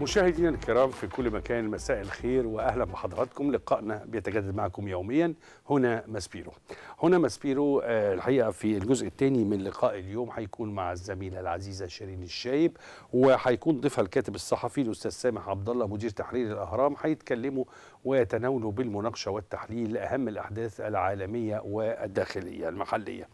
مشاهدينا الكرام في كل مكان مساء الخير واهلا بحضراتكم لقائنا بيتجدد معكم يوميا هنا ماسبيرو هنا ماسبيرو آه، الحقيقه في الجزء الثاني من لقاء اليوم هيكون مع الزميله العزيزه شيرين الشايب وهيكون ضيفها الكاتب الصحفي الاستاذ سامح عبد الله مدير تحرير الاهرام هيتكلموا ويتناول بالمناقشة والتحليل أهم الأحداث العالمية والداخلية المحلية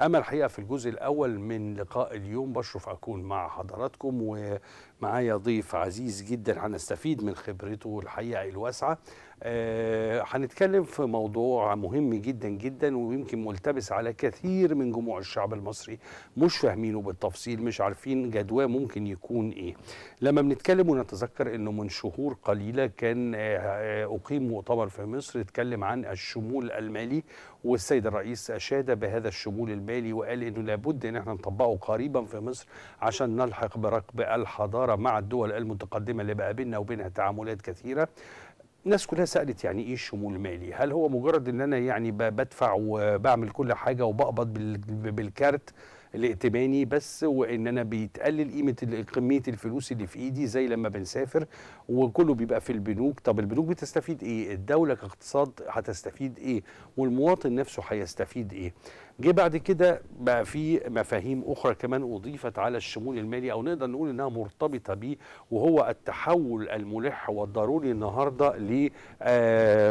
أما الحقيقة في الجزء الأول من لقاء اليوم بشرف أكون مع حضراتكم ومعايا ضيف عزيز جدا هنستفيد من خبرته الحقيقة الواسعة آه، هنتكلم في موضوع مهم جدا جدا ويمكن ملتبس على كثير من جموع الشعب المصري مش فاهمينه بالتفصيل مش عارفين جدواه ممكن يكون ايه لما بنتكلم ونتذكر انه من شهور قليله كان آه، اقيم مؤتمر في مصر اتكلم عن الشمول المالي والسيد الرئيس اشاد بهذا الشمول المالي وقال انه لابد ان احنا نطبقه قريبا في مصر عشان نلحق بركب الحضاره مع الدول المتقدمه اللي بقى بيننا وبينها تعاملات كثيره الناس كلها سالت يعني ايه الشمول المالي هل هو مجرد ان انا يعني بدفع وبعمل كل حاجه وبقبض بالكارت الائتماني بس وان انا بيتقلل قيمه كميه الفلوس اللي في ايدي زي لما بنسافر وكله بيبقى في البنوك طب البنوك بتستفيد ايه الدوله كاقتصاد هتستفيد ايه والمواطن نفسه هيستفيد ايه جه بعد كده بقى في مفاهيم اخرى كمان اضيفت على الشمول المالي او نقدر نقول انها مرتبطه بيه وهو التحول الملح والضروري النهارده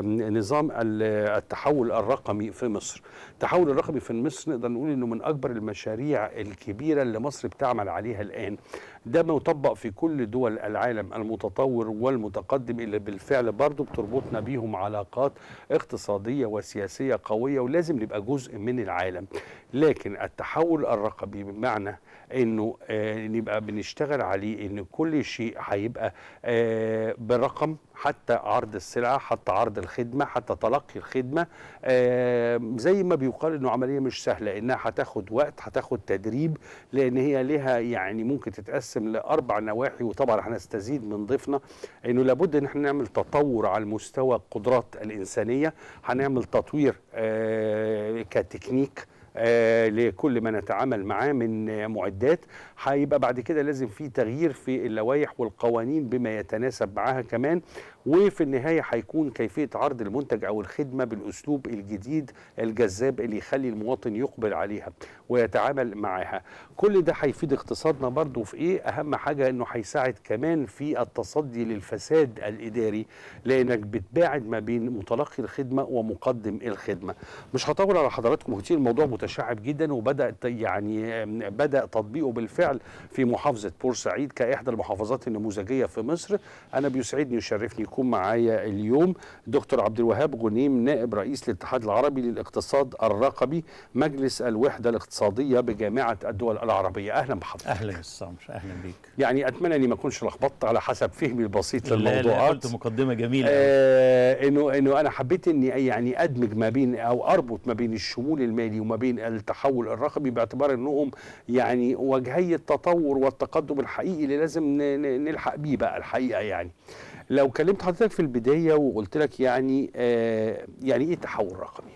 لنظام التحول الرقمي في مصر. التحول الرقمي في مصر نقدر نقول انه من اكبر المشاريع الكبيره اللي مصر بتعمل عليها الان. ده مطبق في كل دول العالم المتطور والمتقدم اللي بالفعل برضه بتربطنا بيهم علاقات اقتصاديه وسياسيه قويه ولازم نبقى جزء من العالم. العالم لكن التحول الرقمي بمعنى انه آه، نبقى بنشتغل عليه ان كل شيء هيبقى آه، برقم حتى عرض السلعه حتى عرض الخدمه حتى تلقي الخدمه آه، زي ما بيقال انه عمليه مش سهله انها هتاخد وقت هتاخد تدريب لان هي لها يعني ممكن تتقسم لاربع نواحي وطبعا هنستزيد من ضيفنا انه لابد ان احنا نعمل تطور على مستوى القدرات الانسانيه هنعمل تطوير كتكنيك آه، لكل ما نتعامل معاه من معدات هيبقى بعد كده لازم في تغيير في اللوائح والقوانين بما يتناسب معاها كمان وفي النهاية هيكون كيفية عرض المنتج أو الخدمة بالأسلوب الجديد الجذاب اللي يخلي المواطن يقبل عليها ويتعامل معاها كل ده هيفيد اقتصادنا برضو في إيه أهم حاجة أنه هيساعد كمان في التصدي للفساد الإداري لأنك بتباعد ما بين متلقي الخدمة ومقدم الخدمة مش هطول على حضراتكم كتير الموضوع متشعب جدا وبدأ يعني بدأ تطبيقه بالفعل في محافظة بورسعيد كإحدى المحافظات النموذجية في مصر أنا بيسعدني ويشرفني يكون معايا اليوم دكتور عبد الوهاب غنيم نائب رئيس الاتحاد العربي للاقتصاد الرقمي مجلس الوحده الاقتصاديه بجامعه الدول العربيه اهلا بحضرتك اهلا بالصمش اهلا بيك يعني اتمنى اني ما اكونش لخبطت على حسب فهمي البسيط للموضوعات لا قلت مقدمه جميله آه انه انه انا حبيت اني يعني ادمج ما بين او اربط ما بين الشمول المالي وما بين التحول الرقمي باعتبار انهم يعني وجهي التطور والتقدم الحقيقي اللي لازم نلحق بيه بقى الحقيقه يعني لو كلمت حضرتك في البدايه وقلت لك يعني آه يعني ايه التحول الرقمي؟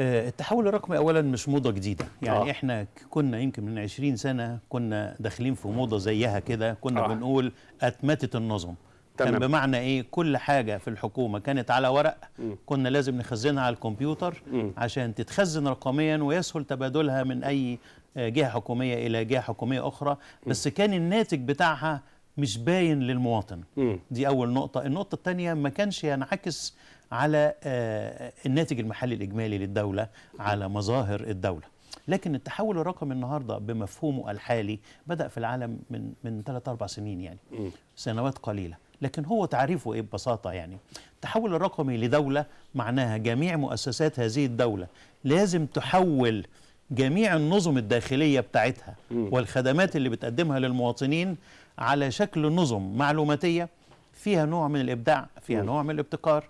آه، التحول الرقمي اولا مش موضه جديده يعني آه. احنا كنا يمكن من 20 سنه كنا داخلين في موضه زيها كده كنا آه. بنقول اتمتت النظم تمام. كان بمعنى ايه كل حاجه في الحكومه كانت على ورق م. كنا لازم نخزنها على الكمبيوتر م. عشان تتخزن رقميا ويسهل تبادلها من اي آه، جهه حكوميه الى جهه حكوميه اخرى م. بس كان الناتج بتاعها مش باين للمواطن م. دي اول نقطه النقطه الثانيه ما كانش ينعكس على آه، الناتج المحلي الاجمالي للدوله على مظاهر الدوله لكن التحول الرقمي النهارده بمفهومه الحالي بدا في العالم من من 3 4 سنين يعني م. سنوات قليله لكن هو تعريفه ايه ببساطه يعني التحول الرقمي لدوله معناها جميع مؤسسات هذه الدوله لازم تحول جميع النظم الداخليه بتاعتها والخدمات اللي بتقدمها للمواطنين على شكل نظم معلوماتيه فيها نوع من الابداع فيها نوع من الابتكار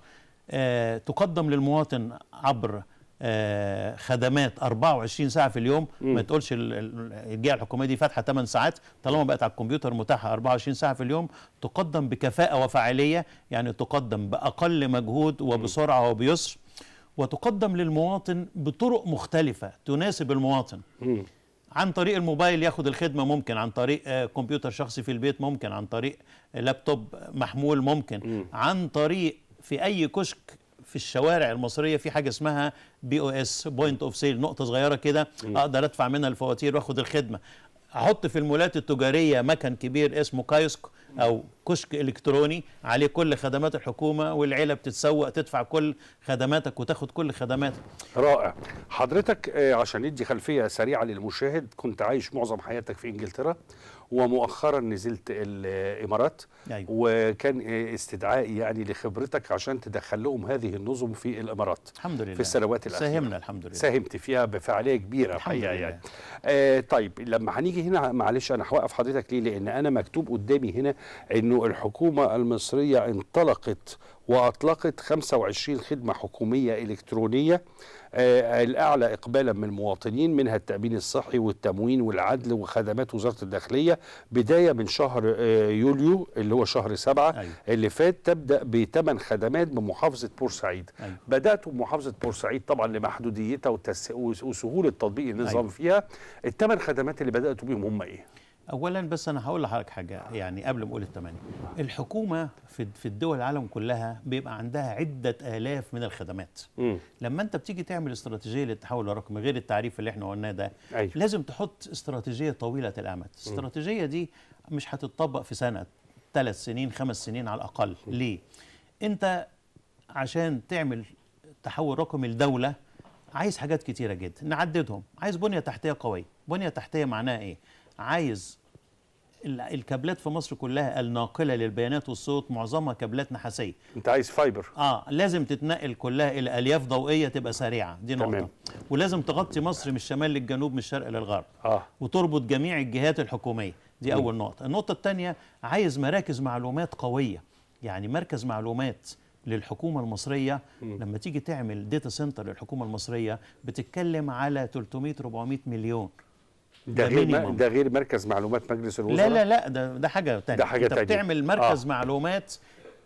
آه، تقدم للمواطن عبر آه، خدمات 24 ساعه في اليوم ما تقولش الجهه الحكوميه دي فاتحه 8 ساعات طالما بقت على الكمبيوتر متاحه 24 ساعه في اليوم تقدم بكفاءه وفعاليه يعني تقدم باقل مجهود وبسرعه وبيسر وتقدم للمواطن بطرق مختلفه تناسب المواطن م. عن طريق الموبايل ياخد الخدمه ممكن عن طريق آه، كمبيوتر شخصي في البيت ممكن عن طريق لابتوب محمول ممكن عن طريق في اي كشك في الشوارع المصريه في حاجه اسمها بي او اس بوينت اوف سيل نقطه صغيره كده اقدر ادفع منها الفواتير واخد الخدمه احط في المولات التجاريه مكن كبير اسمه كايسك او كشك الكتروني عليه كل خدمات الحكومه والعيله بتتسوق تدفع كل خدماتك وتاخد كل خدماتك رائع حضرتك آه، عشان ندي خلفيه سريعه للمشاهد كنت عايش معظم حياتك في انجلترا ومؤخرا نزلت الامارات أيوة. وكان استدعائي يعني لخبرتك عشان تدخل لهم هذه النظم في الامارات الحمد لله في السنوات الاخيره ساهمنا الحمد لله ساهمت فيها بفعاليه كبيره الحقيقه يعني آه طيب لما هنيجي هنا معلش انا هوقف حضرتك ليه لان انا مكتوب قدامي هنا انه الحكومه المصريه انطلقت واطلقت 25 خدمه حكوميه الكترونيه آه، الأعلى إقبالا من المواطنين منها التأمين الصحي والتموين والعدل وخدمات وزارة الداخلية بداية من شهر آه، يوليو اللي هو شهر سبعة أيوة. اللي فات تبدأ بثمان خدمات بمحافظة بورسعيد أيوة. بدأت بمحافظة بورسعيد طبعا لمحدوديتها وسهولة تطبيق النظام أيوة. فيها الثمان خدمات اللي بدأتوا بيهم هم إيه؟ اولا بس انا هقول لحضرتك حاجه يعني قبل ما اقول الثمانيه الحكومه في في الدول العالم كلها بيبقى عندها عده الاف من الخدمات م. لما انت بتيجي تعمل استراتيجيه للتحول الرقمي غير التعريف اللي احنا قلناه ده أيوه. لازم تحط استراتيجيه طويله الامد الاستراتيجيه دي مش هتطبق في سنه ثلاث سنين خمس سنين على الاقل م. ليه انت عشان تعمل تحول رقمي لدوله عايز حاجات كتيره جدا نعددهم عايز بنيه تحتيه قويه بنيه تحتيه معناها ايه عايز الكابلات في مصر كلها الناقله للبيانات والصوت معظمها كابلات نحاسيه انت عايز فايبر اه لازم تتنقل كلها الى الياف ضوئيه تبقى سريعه دي نقطه تمام. ولازم تغطي مصر من الشمال للجنوب من الشرق للغرب آه. وتربط جميع الجهات الحكوميه دي م. اول نقطه النقطه الثانيه عايز مراكز معلومات قويه يعني مركز معلومات للحكومه المصريه م. لما تيجي تعمل داتا سنتر للحكومه المصريه بتتكلم على 300 400 مليون ده غير ده غير مركز معلومات مجلس الوزراء لا لا لا ده ده حاجه ثانيه ده حاجه انت تانية. بتعمل مركز آه. معلومات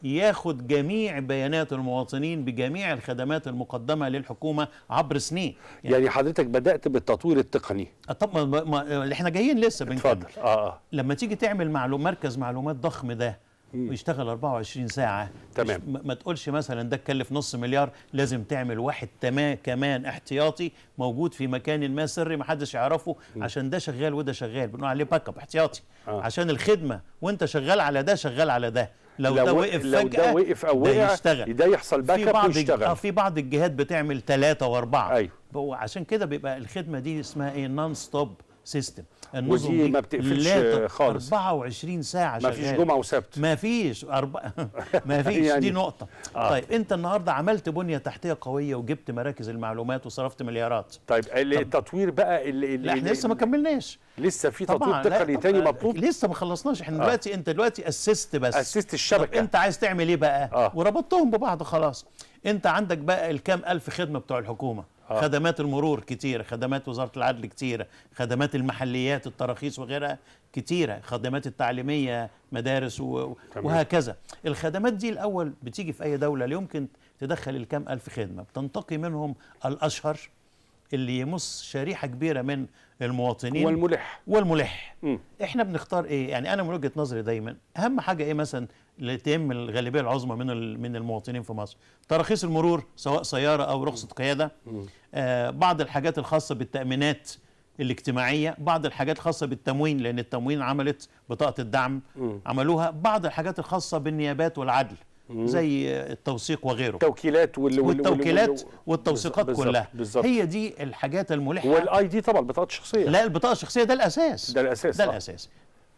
ياخد جميع بيانات المواطنين بجميع الخدمات المقدمه للحكومه عبر سنين يعني, يعني حضرتك بدات بالتطوير التقني أه، طب ما, ما احنا جايين لسه بنتفضل اتفضل آه،, آه. لما تيجي تعمل معلوم مركز معلومات ضخم ده ويشتغل 24 ساعة تمام ما تقولش مثلا ده اتكلف نص مليار لازم تعمل واحد تمام كمان احتياطي موجود في مكان ما سري ما حدش يعرفه م. عشان ده شغال وده شغال بنقول عليه باك اب احتياطي آه. عشان الخدمة وانت شغال على ده شغال على ده لو, لو ده وقف لو فجأة ده وقف او وقع يشتغل ده يحصل باك اب ويشتغل آه، في بعض الجهات بتعمل ثلاثة واربعة ايوه عشان كده بيبقى الخدمة دي اسمها ايه نون ستوب سيستم ودي ما بتقفلش خالص 24 ساعه ما فيش جمعه وسبت ما فيش أرب... ما فيش يعني... دي نقطه آه. طيب انت النهارده عملت بنيه تحتيه قويه وجبت مراكز المعلومات وصرفت مليارات طيب التطوير بقى اللي, اللي لا احنا لسه ما كملناش لسه في تطوير تقني تاني آه، مطلوب لسه ما خلصناش احنا آه. دلوقتي انت دلوقتي اسست بس اسست الشبكه طب انت عايز تعمل ايه بقى آه. وربطتهم ببعض خلاص انت عندك بقى الكام الف خدمه بتوع الحكومه آه. خدمات المرور كتيرة خدمات وزارة العدل كتيرة خدمات المحليات التراخيص وغيرها كتيرة خدمات التعليمية مدارس و... وهكذا الخدمات دي الأول بتيجي في أي دولة يمكن تدخل الكام ألف خدمة بتنتقي منهم الأشهر اللي يمس شريحه كبيره من المواطنين والملح والملح م. احنا بنختار ايه يعني انا من وجهه نظري دايما اهم حاجه ايه مثلا اللي تهم الغالبيه العظمى من من المواطنين في مصر تراخيص المرور سواء سياره او رخصه قياده آه بعض الحاجات الخاصه بالتامينات الاجتماعيه بعض الحاجات الخاصه بالتموين لان التموين عملت بطاقه الدعم م. عملوها بعض الحاجات الخاصه بالنيابات والعدل زي التوثيق وغيره التوكيلات وال... والتوكيلات والتوثيقات بالزبط كلها بالزبط هي دي الحاجات الملحه والاي دي طبعا البطاقه الشخصيه لا البطاقه الشخصيه ده الاساس ده الاساس ده الاساس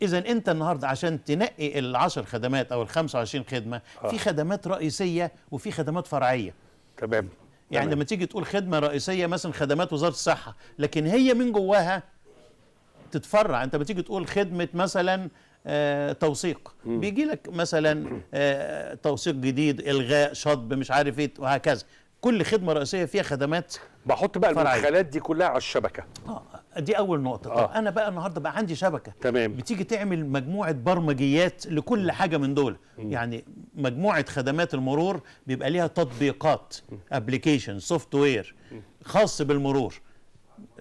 اذا انت النهارده عشان تنقي ال10 خدمات او ال25 خدمه آه. في خدمات رئيسيه وفي خدمات فرعيه تمام يعني لما تيجي تقول خدمه رئيسيه مثلا خدمات وزاره الصحه لكن هي من جواها تتفرع انت بتيجي تقول خدمه مثلا آه، توثيق بيجي لك مثلا آه، توثيق جديد الغاء شطب مش عارف ايه وهكذا كل خدمه رئيسيه فيها خدمات بحط بقى فرعية. المدخلات دي كلها على الشبكه اه دي اول نقطه آه. انا بقى النهارده بقى عندي شبكه تمام بتيجي تعمل مجموعه برمجيات لكل حاجه من دول مم. يعني مجموعه خدمات المرور بيبقى ليها تطبيقات ابلكيشن سوفت وير خاص بالمرور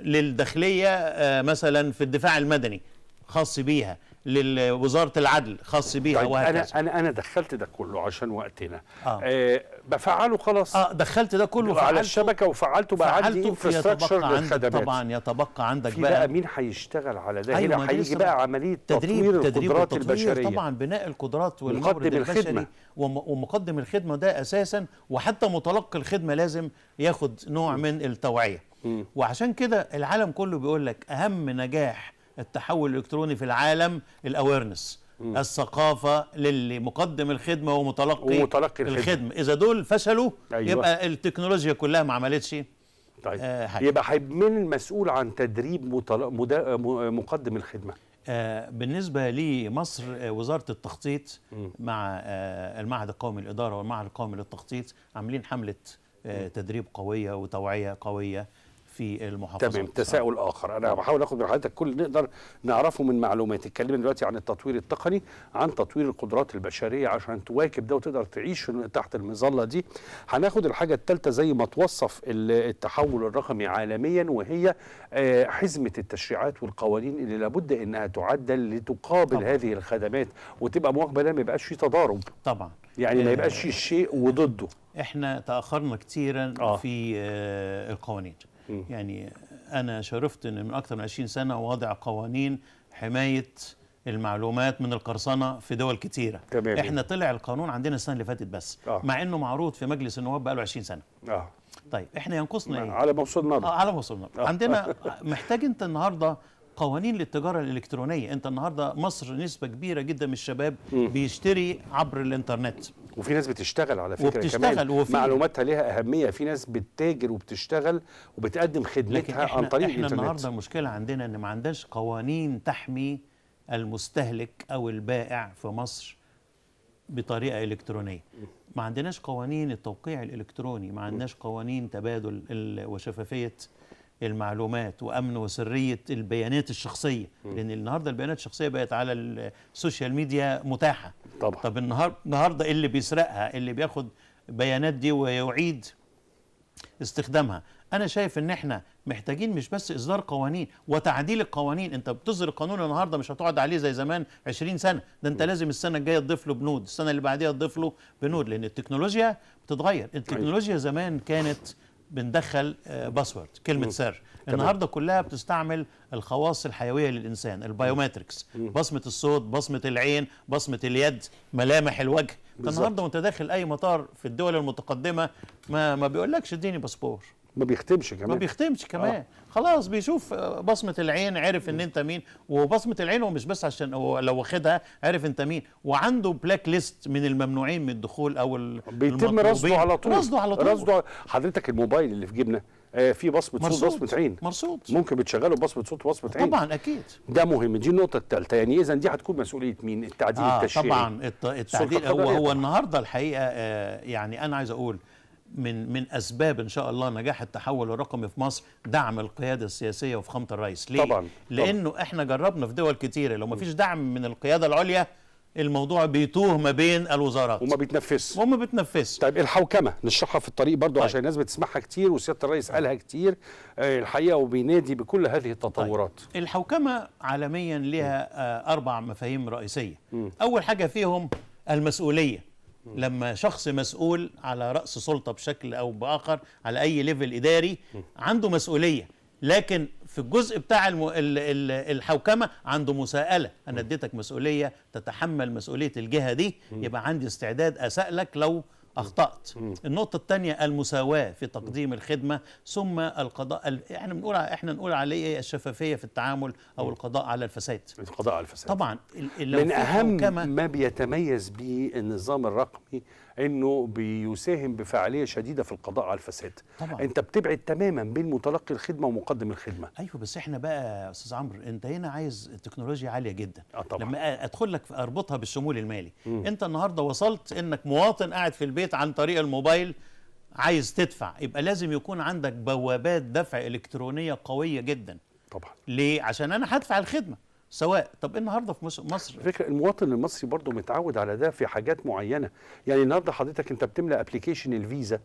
للداخليه آه مثلا في الدفاع المدني خاص بيها لوزاره العدل خاص بيها طيب وهكذا انا انا انا دخلت ده كله عشان وقتنا آه. آه بفعله خلاص اه دخلت ده كله على الشبكه وفعلته بقى عندي انفراستراكشر للخدمات طبعا يتبقى عندك في بقى, بقى مين هيشتغل على ده أيوة هنا هيجي بقى عمليه تدريب تدريب القدرات البشريه طبعا بناء القدرات والمورد البشري ومقدم الخدمه ده اساسا وحتى متلقي الخدمه لازم ياخد نوع من التوعيه م. وعشان كده العالم كله بيقول لك اهم نجاح التحول الالكتروني في العالم الاويرنس الثقافه للي مقدم الخدمه ومتلقي, ومتلقي الخدمه, الخدمة. اذا دول فشلوا أيوة. يبقى التكنولوجيا كلها ما عملتش طيب آه حاجة. يبقى من المسؤول عن تدريب مد... مقدم الخدمه آه بالنسبة لمصر آه وزارة التخطيط م. مع آه المعهد القومي للإدارة والمعهد القومي للتخطيط عاملين حملة آه، تدريب قوية وتوعية قوية في المحافظات تمام تساؤل اخر انا نعم. بحاول اخد من حضرتك كل نقدر نعرفه من معلومات اتكلمنا دلوقتي عن التطوير التقني عن تطوير القدرات البشريه عشان تواكب ده وتقدر تعيش تحت المظله دي هناخد الحاجه الثالثه زي ما توصف التحول الرقمي عالميا وهي آه، حزمه التشريعات والقوانين اللي لابد انها تعدل لتقابل طبعا. هذه الخدمات وتبقى مواكبه ما يبقاش في تضارب طبعا يعني ما آه، يبقاش الشيء وضده احنا تاخرنا كثيرا آه. في آه، القوانين يعني أنا شرفت إن من أكثر من 20 سنة وضع قوانين حماية المعلومات من القرصنه في دول كتيره تمام. احنا طلع القانون عندنا السنه اللي فاتت بس آه. مع انه معروض في مجلس النواب بقاله 20 سنه اه طيب احنا ينقصنا ايه على مقصود نظر آه على مقصود نظر آه. عندنا محتاج انت النهارده قوانين للتجارة الإلكترونية أنت النهاردة مصر نسبة كبيرة جدا من الشباب م. بيشتري عبر الإنترنت وفي ناس بتشتغل على فكرة وبتشتغل كمان وفي معلوماتها ليها أهمية في ناس بتتاجر وبتشتغل وبتقدم خدمتها عن طريق احنا الإنترنت النهاردة المشكلة عندنا أن ما عندناش قوانين تحمي المستهلك أو البائع في مصر بطريقة إلكترونية ما عندناش قوانين التوقيع الإلكتروني ما عندناش قوانين تبادل وشفافية المعلومات وامن وسريه البيانات الشخصيه م. لان النهارده البيانات الشخصيه بقت على السوشيال ميديا متاحه طبعا طب النهارده إيه اللي بيسرقها إيه اللي بياخد بيانات دي ويعيد استخدامها انا شايف ان احنا محتاجين مش بس اصدار قوانين وتعديل القوانين انت بتصدر القانون النهارده مش هتقعد عليه زي زمان 20 سنه ده انت م. لازم السنه الجايه تضيف له بنود السنه اللي بعديها تضيف له بنود لان التكنولوجيا بتتغير التكنولوجيا زمان كانت بندخل باسورد آه، كلمه سر النهارده كلها بتستعمل الخواص الحيويه للانسان البايومتركس بصمه الصوت بصمه العين بصمه اليد ملامح الوجه النهارده وانت داخل اي مطار في الدول المتقدمه ما ما بيقولكش اديني باسبور ما بيختمش كمان ما بيختمش كمان آه. خلاص بيشوف آه، بصمه العين عرف ان انت مين وبصمه العين هو مش بس عشان هو لو واخدها عرف انت مين وعنده بلاك ليست من الممنوعين من الدخول او بيتم رصده على طول رصده على طول رصده حضرتك الموبايل اللي في جيبنا آه في بصمه صوت بصمه عين مرصود ممكن بتشغله بصمه صوت بصمه عين طبعا اكيد ده مهم دي النقطه الثالثه يعني اذا دي هتكون مسؤوليه مين التعديل آه التشريعي طبعا التعديل هو هو النهارده الحقيقه آه يعني انا عايز اقول من من اسباب ان شاء الله نجاح التحول الرقمي في مصر دعم القياده السياسيه وفي خامه الرئيس ليه؟ طبعا لانه طبعًا. احنا جربنا في دول كتيره لو ما فيش دعم من القياده العليا الموضوع بيتوه ما بين الوزارات وما بيتنفس وما بيتنفس طيب الحوكمه نشرحها في الطريق برضو طيب. عشان الناس بتسمعها كتير وسياده الرئيس طيب. قالها كتير آه، الحقيقه وبينادي بكل هذه التطورات طيب. الحوكمه عالميا لها آه، اربع مفاهيم رئيسيه م. اول حاجه فيهم المسؤوليه لما شخص مسؤول على رأس سلطة بشكل أو بآخر على أي ليفل إداري عنده مسؤولية لكن في الجزء بتاع ال... ال... الحوكمه عنده مساءله انا اديتك مسؤوليه تتحمل مسؤوليه الجهه دي يبقى عندي استعداد اسالك لو اخطات النقطه الثانيه المساواه في تقديم الخدمه ثم القضاء احنا بنقول احنا نقول عليه الشفافيه في التعامل او القضاء على الفساد القضاء على الفساد طبعا من اهم ما بيتميز به النظام الرقمي انه بيساهم بفعاليه شديده في القضاء على الفساد طبعا. انت بتبعد تماما بين متلقي الخدمه ومقدم الخدمه ايوه بس احنا بقى استاذ عمرو انت هنا عايز تكنولوجيا عاليه جدا آه طبعا. لما ادخل لك اربطها بالشمول المالي م. انت النهارده وصلت انك مواطن قاعد في البيت عن طريق الموبايل عايز تدفع يبقى لازم يكون عندك بوابات دفع الكترونيه قويه جدا طبعا ليه عشان انا هدفع الخدمه سواء طب النهارده في مصر فكره المواطن المصري برضه متعود على ده في حاجات معينه يعني النهارده حضرتك انت بتملى ابلكيشن الفيزا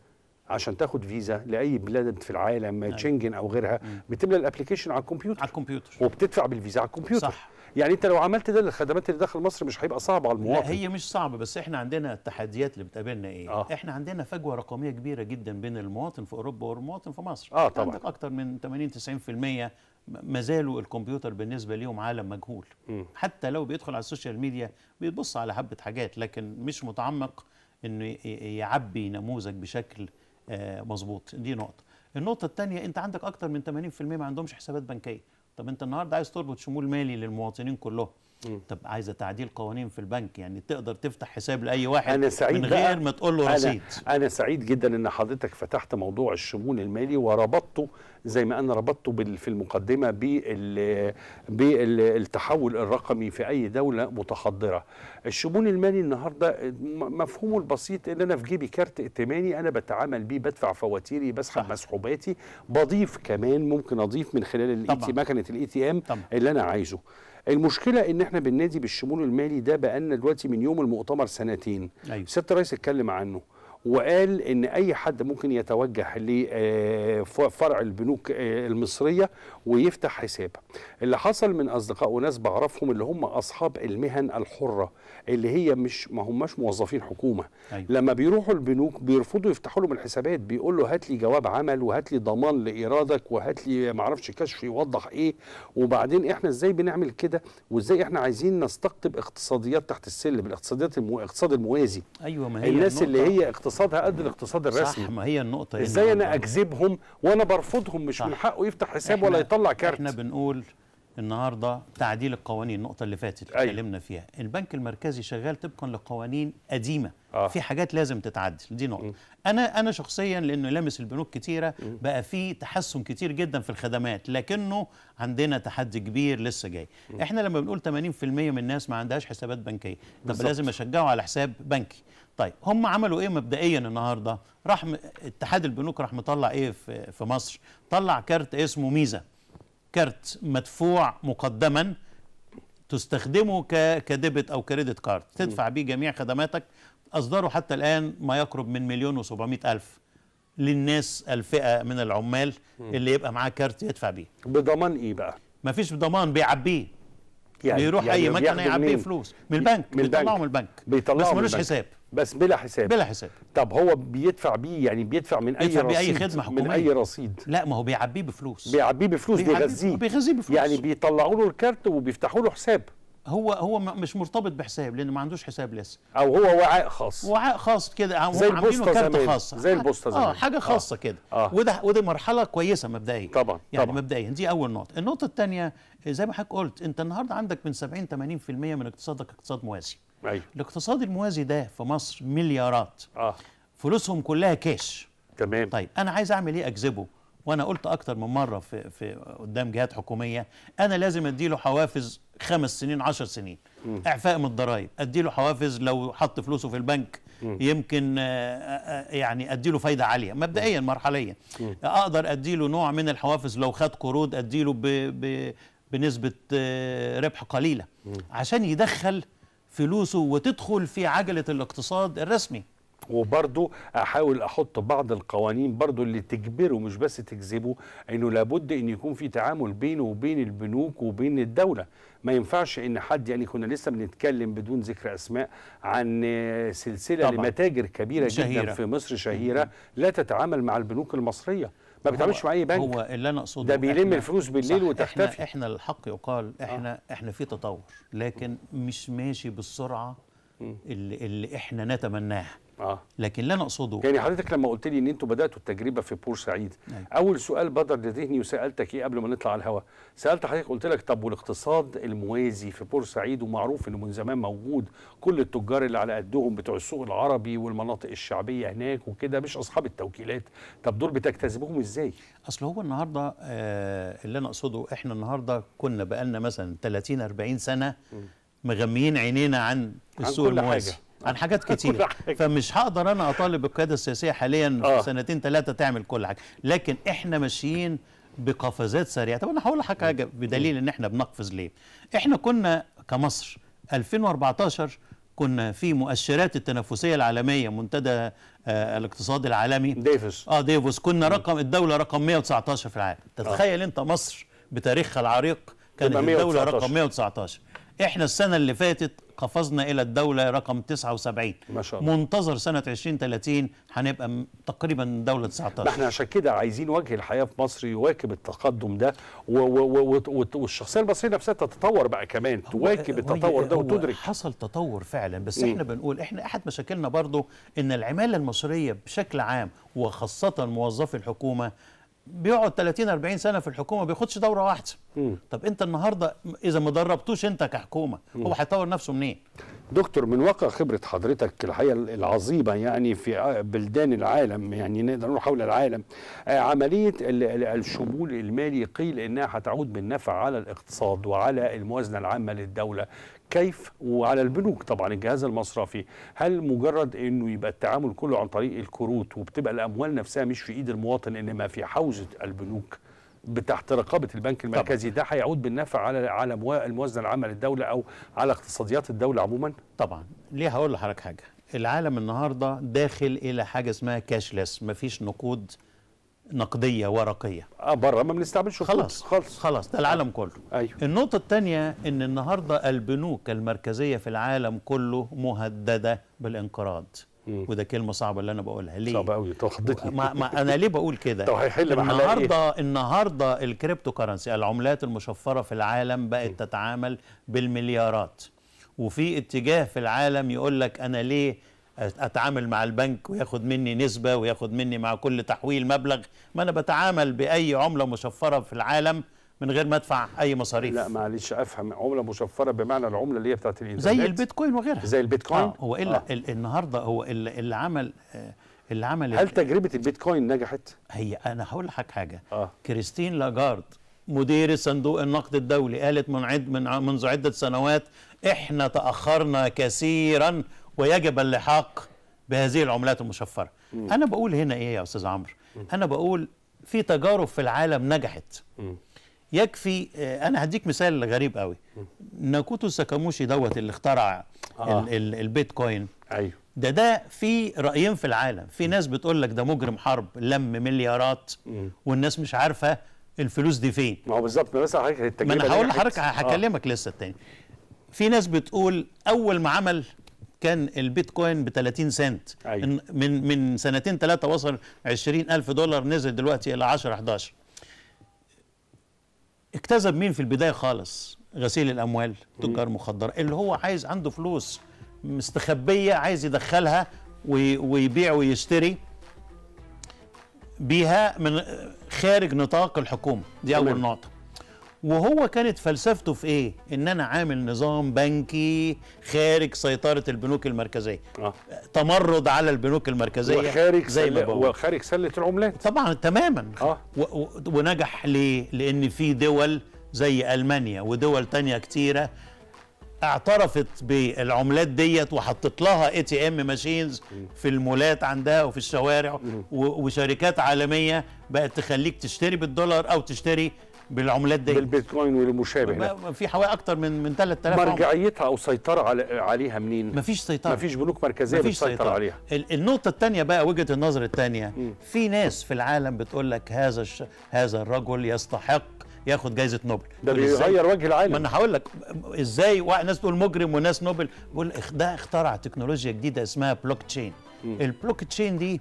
عشان تاخد فيزا لاي بلاد في العالم أيوة. شنجن تشنجن او غيرها بتملى الابلكيشن على الكمبيوتر على الكمبيوتر وبتدفع بالفيزا على الكمبيوتر صح يعني انت لو عملت ده للخدمات اللي داخل مصر مش هيبقى صعب على المواطن لا هي مش صعبه بس احنا عندنا التحديات اللي بتقابلنا ايه آه. احنا عندنا فجوه رقميه كبيره جدا بين المواطن في اوروبا والمواطن في مصر اه طبعا عندك اكتر من 80 90% ما زالوا الكمبيوتر بالنسبه ليهم عالم مجهول م. حتى لو بيدخل على السوشيال ميديا بيبص على حبه حاجات لكن مش متعمق انه يعبي نموذج بشكل آه، مظبوط دي نقطه النقطه الثانيه انت عندك اكتر من 80% ما عندهمش حسابات بنكيه طب انت النهارده عايز تربط شمول مالي للمواطنين كلهم طب عايزه تعديل قوانين في البنك يعني تقدر تفتح حساب لاي واحد أنا سعيد من غير ما تقول له رصيد أنا, انا سعيد جدا ان حضرتك فتحت موضوع الشمول المالي وربطته زي ما انا ربطته في المقدمه بالتحول الرقمي في اي دوله متحضره الشمول المالي النهارده مفهومه البسيط ان انا في جيبي كارت ائتماني انا بتعامل بيه بدفع فواتيري بسحب مسحوباتي بضيف كمان ممكن اضيف من خلال الاي تي مكنه الاي تي ام اللي انا عايزه المشكله ان احنا بننادي بالشمول المالي ده بقالنا دلوقتي من يوم المؤتمر سنتين أيوة. سياده الرئيس اتكلم عنه وقال ان اي حد ممكن يتوجه لفرع آه، البنوك آه، المصريه ويفتح حساب اللي حصل من اصدقاء وناس بعرفهم اللي هم اصحاب المهن الحره اللي هي مش ما هماش موظفين حكومه أيوة. لما بيروحوا البنوك بيرفضوا يفتحوا لهم الحسابات بيقول له هات لي جواب عمل وهات لي ضمان لإيرادك وهات لي معرفش كشف يوضح ايه وبعدين احنا ازاي بنعمل كده وازاي احنا عايزين نستقطب اقتصاديات تحت السلم الاقتصاديات المو... الاقتصاد الموازي ايوه ما هي الناس النقطة. اللي هي اقتصاد اقتصادها قد الاقتصاد الرسمي صح ما هي النقطة ازاي انا اكذبهم وانا برفضهم مش صح. من حقه يفتح حساب ولا يطلع كارت احنا بنقول النهارده تعديل القوانين النقطة اللي فاتت أيوة. اتكلمنا فيها البنك المركزي شغال طبقا لقوانين قديمة آه. في حاجات لازم تتعدل دي نقطة م. أنا أنا شخصيا لأنه لامس البنوك كتيرة م. بقى في تحسن كتير جدا في الخدمات لكنه عندنا تحدي كبير لسه جاي م. إحنا لما بنقول 80% من الناس ما عندهاش حسابات بنكية طب بالزبط. لازم أشجعه على حساب بنكي طيب هم عملوا ايه مبدئيا النهارده راح م... اتحاد البنوك راح مطلع ايه في في مصر طلع كارت اسمه ميزه كارت مدفوع مقدما تستخدمه ك... كديبت او كريدت كارد تدفع بيه جميع خدماتك اصدروا حتى الان ما يقرب من مليون و الف للناس الفئه من العمال اللي يبقى معاه كارت يدفع بيه بضمان ايه بقى مفيش ضمان بيعبيه يعني بيروح يعني اي مكان يعبيه فلوس من البنك من البنك بيطلعه من البنك بس ملوش حساب بس بلا حساب بلا حساب طب هو بيدفع بيه يعني بيدفع من بيدفع اي رصيد بأي خدمة حكومية. من اي رصيد لا ما هو بيعبيه بفلوس بيعبيه بفلوس بيغذيه بيغذيه بفلوس يعني بيطلعوا له الكارت وبيفتحوا له حساب هو هو مش مرتبط بحساب لانه ما عندوش حساب لسه او هو وعاء خاص وعاء خاص كده زي البوسطه آه، زمان آه. خاصة. زي البوسطه زمان اه حاجه خاصه آه. كده آه. وده ودي مرحله كويسه مبدئيا طبعا يعني طبعا. مبدئيا دي اول نقطه النقطه الثانيه زي ما حضرتك قلت انت النهارده عندك من 70 80% من اقتصادك اقتصاد موازي أيوة. الاقتصاد الموازي ده في مصر مليارات آه. فلوسهم كلها كاش تمام طيب انا عايز اعمل ايه اكذبه وانا قلت اكتر من مره في في قدام جهات حكوميه انا لازم اديله حوافز خمس سنين عشر سنين اعفاء من الضرائب اديله حوافز لو حط فلوسه في البنك م. يمكن آه، آه، آه، يعني اديله فايده عاليه مبدئيا مرحليا اقدر اديله نوع من الحوافز لو خد قروض اديله بنسبه ربح قليله عشان يدخل فلوسه وتدخل في عجلة الاقتصاد الرسمي وبرضو احاول احط بعض القوانين برضو اللي تجبره مش بس تجذبه انه لابد ان يكون في تعامل بينه وبين البنوك وبين الدوله ما ينفعش ان حد يعني كنا لسه بنتكلم بدون ذكر اسماء عن سلسله طبعا. لمتاجر كبيره شهيرة. جدا في مصر شهيره لا تتعامل مع البنوك المصريه ما بيتعاملش مع اي بنك هو اللي انا اقصده ده بيلم الفلوس بالليل وتختفي احنا, احنا الحق يقال احنا آه. احنا في تطور لكن مش ماشي بالسرعه اللي, اللي احنا نتمناها آه. لكن اللي انا اقصده يعني حضرتك لما قلت لي ان انتوا بداتوا التجربه في بورسعيد آه. نعم. اول سؤال بدر لذهني وسالتك ايه قبل ما نطلع على الهواء سالت حضرتك قلت لك طب والاقتصاد الموازي في بورسعيد ومعروف انه من زمان موجود كل التجار اللي على قدهم بتوع السوق العربي والمناطق الشعبيه هناك وكده مش اصحاب التوكيلات طب دول بتكتسبهم ازاي اصل هو النهارده آه اللي انا اقصده احنا النهارده كنا بقالنا مثلا 30 40 سنه م. مغميين عينينا عن السوق عن كل الموازي حاجة. عن حاجات كتير فمش هقدر انا اطالب القياده السياسيه حاليا آه. في سنتين ثلاثه تعمل كل حاجه لكن احنا ماشيين بقفزات سريعه طب انا هقول لحضرتك حاجه بدليل ان احنا بنقفز ليه احنا كنا كمصر 2014 كنا في مؤشرات التنافسيه العالميه منتدى آه الاقتصاد العالمي ديفوس اه ديفوس كنا رقم الدوله رقم 119 في العالم تتخيل آه. انت مصر بتاريخها العريق كانت الدوله رقم 119 احنا السنة اللي فاتت قفزنا إلى الدولة رقم 79 ما شاء الله منتظر سنة 2030 هنبقى تقريبا دولة 19 احنا عشان كده عايزين وجه الحياة في مصر يواكب التقدم ده والشخصية المصرية نفسها تتطور بقى كمان تواكب التطور ده وتدرك حصل تطور فعلا بس احنا بنقول احنا أحد مشاكلنا برضو إن العمالة المصرية بشكل عام وخاصة موظفي الحكومة بيقعد 30 40 سنه في الحكومه ما بياخدش دوره واحده طب انت النهارده اذا ما دربتوش انت كحكومه هو هيطور نفسه منين دكتور من واقع خبره حضرتك الحقيقه العظيمه يعني في بلدان العالم يعني نقدر نقول حول العالم عمليه الشمول المالي قيل انها هتعود بالنفع على الاقتصاد وعلى الموازنه العامه للدوله كيف وعلى البنوك طبعا الجهاز المصرفي هل مجرد انه يبقى التعامل كله عن طريق الكروت وبتبقى الاموال نفسها مش في ايد المواطن انما في حوزه البنوك بتحت رقابه البنك المركزي طبعًا. ده هيعود بالنفع على على الموازنه العامه للدوله او على اقتصاديات الدوله عموما؟ طبعا ليه هقول لحضرتك حاجه العالم النهارده داخل الى حاجه اسمها كاشلس مفيش نقود نقديه ورقيه اه بره ما بنستعملش خلاص خالص خلاص ده العالم كله ايوه النقطه الثانيه ان النهارده البنوك المركزيه في العالم كله مهدده بالانقراض مم. وده كلمه صعبه اللي انا بقولها ليه صعبه قوي توحدتني ما, ما انا ليه بقول كده طب هيحل النهارده إيه؟ النهارده الكريبتو كرنسي العملات المشفره في العالم بقت مم. تتعامل بالمليارات وفي اتجاه في العالم يقول لك انا ليه اتعامل مع البنك وياخد مني نسبه وياخد مني مع كل تحويل مبلغ ما انا بتعامل باي عمله مشفره في العالم من غير ما ادفع اي مصاريف لا معلش افهم عمله مشفره بمعنى العمله اللي هي بتاعت الانترنت زي البيتكوين وغيرها زي البيتكوين آه هو الا آه. النهارده هو اللي عمل اللي آه، عمل هل تجربه البيتكوين نجحت هي انا هقول لك حاجه آه. كريستين لاجارد مدير صندوق النقد الدولي قالت من عد من منذ عده سنوات احنا تاخرنا كثيرا ويجب اللحاق بهذه العملات المشفره م. انا بقول هنا ايه يا استاذ عمرو انا بقول في تجارب في العالم نجحت يكفي آه، انا هديك مثال غريب قوي ناكوتو ساكاموشي دوت اللي اخترع آه. ال ال البيتكوين ايوه ده ده في رايين في العالم في ناس بتقول لك ده مجرم حرب لم مليارات والناس مش عارفه الفلوس دي فين ما هو بالظبط بس حضرتك التجربه ما انا هقول لحضرتك هكلمك آه. لسه التاني في ناس بتقول اول ما عمل كان البيتكوين ب 30 سنت أيوة. من من سنتين ثلاثه وصل 20000 دولار نزل دلوقتي الى 10 11 اكتذب مين في البدايه خالص غسيل الاموال تجار مخدر اللي هو عايز عنده فلوس مستخبيه عايز يدخلها ويبيع ويشتري بيها من خارج نطاق الحكومه دي اول نقطه وهو كانت فلسفته في ايه؟ ان انا عامل نظام بنكي خارج سيطره البنوك المركزيه. آه. تمرد على البنوك المركزيه وخارج زي ما وخارج سله العملات. طبعا تماما آه. ونجح ليه؟ لان في دول زي المانيا ودول تانية كتيره اعترفت بالعملات ديت وحطت لها اي تي ام ماشينز في المولات عندها وفي الشوارع وشركات عالميه بقت تخليك تشتري بالدولار او تشتري بالعملات دي بالبيتكوين والمشابه له في حوالي اكتر من من 3000 مرجعيتها او سيطره عليها منين مفيش سيطره مفيش بنوك مركزيه مفيش بتسيطر سيطرة. عليها النقطه الثانيه بقى وجهه النظر الثانيه في ناس في العالم بتقول لك هذا الش... هذا الرجل يستحق ياخد جائزه نوبل ده بيغير وجه العالم ما انا هقول لك ازاي ناس تقول مجرم وناس نوبل بيقول ده اخترع تكنولوجيا جديده اسمها بلوك تشين البلوك تشين دي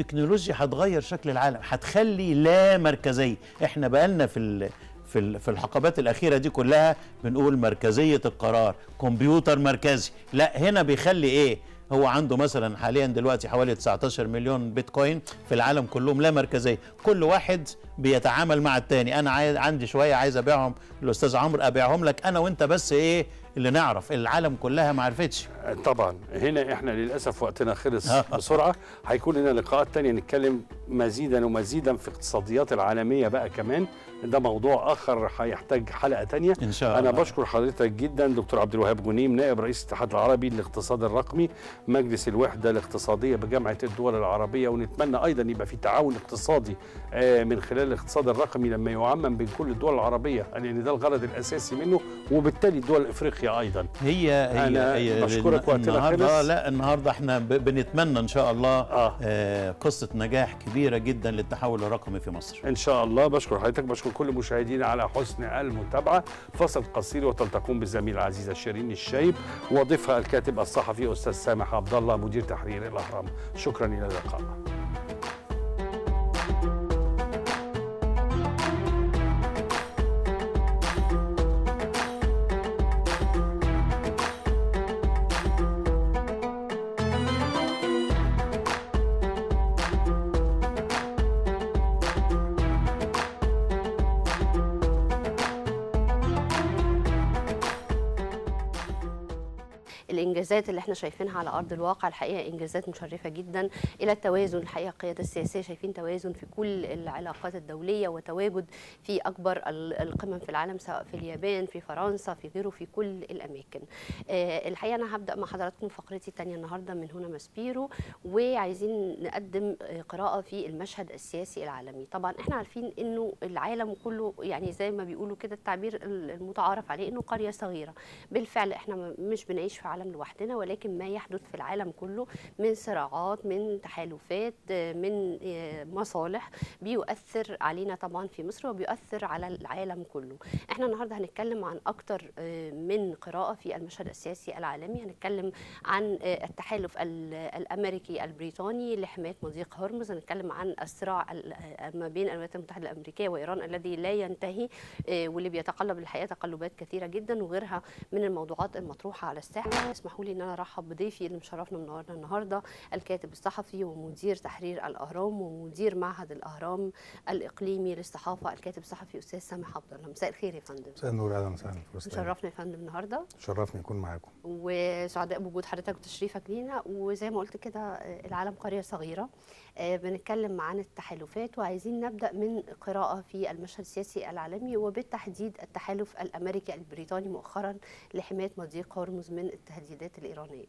التكنولوجيا هتغير شكل العالم هتخلي لا مركزيه احنا بقالنا في في في الحقبات الاخيره دي كلها بنقول مركزيه القرار كمبيوتر مركزي لا هنا بيخلي ايه هو عنده مثلا حاليا دلوقتي حوالي 19 مليون بيتكوين في العالم كلهم لا مركزيه كل واحد بيتعامل مع التاني انا عندي شويه عايز ابيعهم الاستاذ عمرو ابيعهم لك انا وانت بس ايه اللي نعرف العالم كلها ما عرفتش طبعا هنا احنا للاسف وقتنا خلص بسرعه هيكون لنا لقاءات تانية نتكلم مزيدا ومزيدا في اقتصاديات العالميه بقى كمان ده موضوع اخر هيحتاج حلقه تانية ان شاء الله انا بشكر حضرتك جدا دكتور عبد الوهاب جنيم نائب رئيس الاتحاد العربي للاقتصاد الرقمي مجلس الوحده الاقتصاديه بجامعه الدول العربيه ونتمنى ايضا يبقى في تعاون اقتصادي آه، من خلال الاقتصاد الرقمي لما يعمم بين كل الدول العربيه لان يعني ده الغرض الاساسي منه وبالتالي الدول الافريقيه ايضا هي هي, أنا هي بشكرك وقت النهارده لا النهارده احنا بنتمنى ان شاء الله آه. آه قصه نجاح كبيره جدا للتحول الرقمي في مصر ان شاء الله بشكر حضرتك بشكر كل المشاهدين على حسن المتابعه فصل قصير وتلتقون بالزميل العزيزه شيرين الشايب وضيفها الكاتب الصحفي استاذ سامح عبد الله مدير تحرير الاهرام شكرا الى اللقاء الانجازات اللي احنا شايفينها على ارض الواقع الحقيقه انجازات مشرفه جدا الى التوازن الحقيقه القياده السياسيه شايفين توازن في كل العلاقات الدوليه وتواجد في اكبر القمم في العالم سواء في اليابان في فرنسا في غيره في كل الاماكن آه، الحقيقه انا هبدا مع حضراتكم فقرتي الثانيه النهارده من هنا ماسبيرو وعايزين نقدم قراءه في المشهد السياسي العالمي طبعا احنا عارفين انه العالم كله يعني زي ما بيقولوا كده التعبير المتعارف عليه انه قريه صغيره بالفعل احنا مش بنعيش في عالم لوحده تحتنا ولكن ما يحدث في العالم كله من صراعات من تحالفات من آه، مصالح بيؤثر علينا طبعا في مصر وبيؤثر على العالم كله احنا النهارده هنتكلم عن اكتر آه، من قراءه في المشهد السياسي العالمي هنتكلم عن آه، التحالف الامريكي البريطاني لحمايه مضيق هرمز هنتكلم عن الصراع ما بين الولايات المتحده الامريكيه وايران الذي لا ينتهي واللي بيتقلب الحقيقه تقلبات كثيره جدا وغيرها من الموضوعات المطروحه على الساحه اسمحوا لي ان انا ارحب بضيفي اللي مشرفنا منورنا النهارده الكاتب الصحفي ومدير تحرير الاهرام ومدير معهد الاهرام الاقليمي للصحافه الكاتب الصحفي استاذ سامح عبد الله مساء الخير يا فندم مساء النور اهلا وسهلا مشرفنا يا فندم النهارده شرفني اكون معاكم وسعداء بوجود حضرتك وتشريفك لينا وزي ما قلت كده آه، العالم قريه صغيره آه، بنتكلم عن التحالفات وعايزين نبدا من قراءه في المشهد السياسي العالمي وبالتحديد التحالف الامريكي البريطاني مؤخرا لحمايه مضيق هرمز من التهديدات القيادات الايرانيه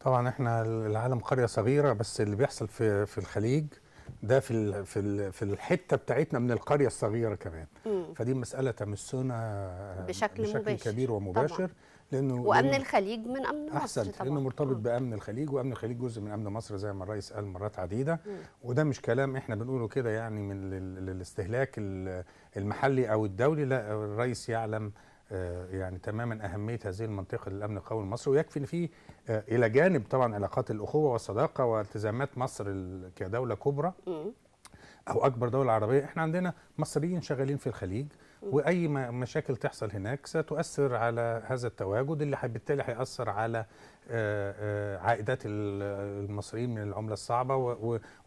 طبعا احنا العالم قريه صغيره بس اللي بيحصل في في الخليج ده في في في الحته بتاعتنا من القريه الصغيره كمان مم. فدي مساله تمسنا بشكل, بشكل مباشر. كبير ومباشر طبعا. لانه وامن الخليج من امن مصر احسن طبعا. لانه مرتبط مم. بامن الخليج وامن الخليج جزء من امن مصر زي ما الرئيس قال مرات عديده مم. وده مش كلام احنا بنقوله كده يعني من الاستهلاك المحلي او الدولي لا الرئيس يعلم آه، يعني تماما اهميه هذه المنطقه للامن القومي المصري ويكفي ان في آه، الى جانب طبعا علاقات الاخوه والصداقه والتزامات مصر كدوله كبرى او اكبر دوله عربيه احنا عندنا مصريين شغالين في الخليج واي مشاكل تحصل هناك ستؤثر على هذا التواجد اللي بالتالي هيأثر على آه، عائدات المصريين من العمله الصعبه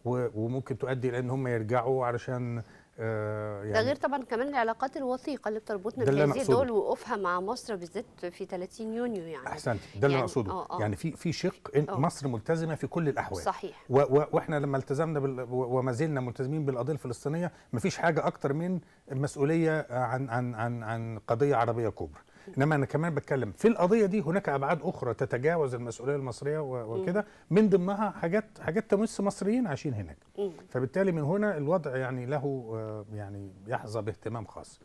وممكن تؤدي الى ان هم يرجعوا علشان آه، يعني ده غير طبعا كمان العلاقات الوثيقه اللي بتربطنا بهذه الدول وقوفها مع مصر بالذات في 30 يونيو يعني احسنت ده اللي يعني انا اقصده آه آه يعني في في شق آه مصر ملتزمه في كل الاحوال صحيح و و واحنا لما التزمنا بال وما زلنا ملتزمين بالقضيه الفلسطينيه مفيش حاجه اكتر من مسؤوليه عن عن عن عن قضيه عربيه كبرى انما انا كمان بتكلم في القضيه دي هناك ابعاد اخرى تتجاوز المسؤوليه المصريه وكده من ضمنها حاجات حاجات تمس مصريين عايشين هناك فبالتالي من هنا الوضع يعني له آه، يعني يحظى باهتمام خاص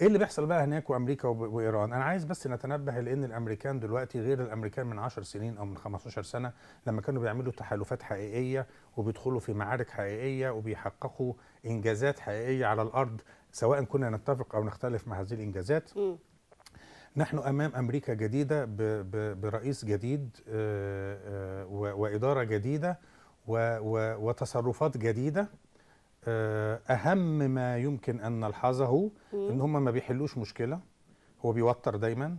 ايه اللي بيحصل بقى هناك وامريكا وايران انا عايز بس نتنبه لان الامريكان دلوقتي غير الامريكان من 10 سنين او من 15 سنه لما كانوا بيعملوا تحالفات حقيقيه وبيدخلوا في معارك حقيقيه وبيحققوا انجازات حقيقيه على الارض سواء كنا نتفق او نختلف مع هذه الانجازات نحن امام امريكا جديده برئيس جديد آه، آه، واداره جديده وتصرفات جديده آه، اهم ما يمكن ان نلحظه ان هم ما بيحلوش مشكله هو بيوتر دايما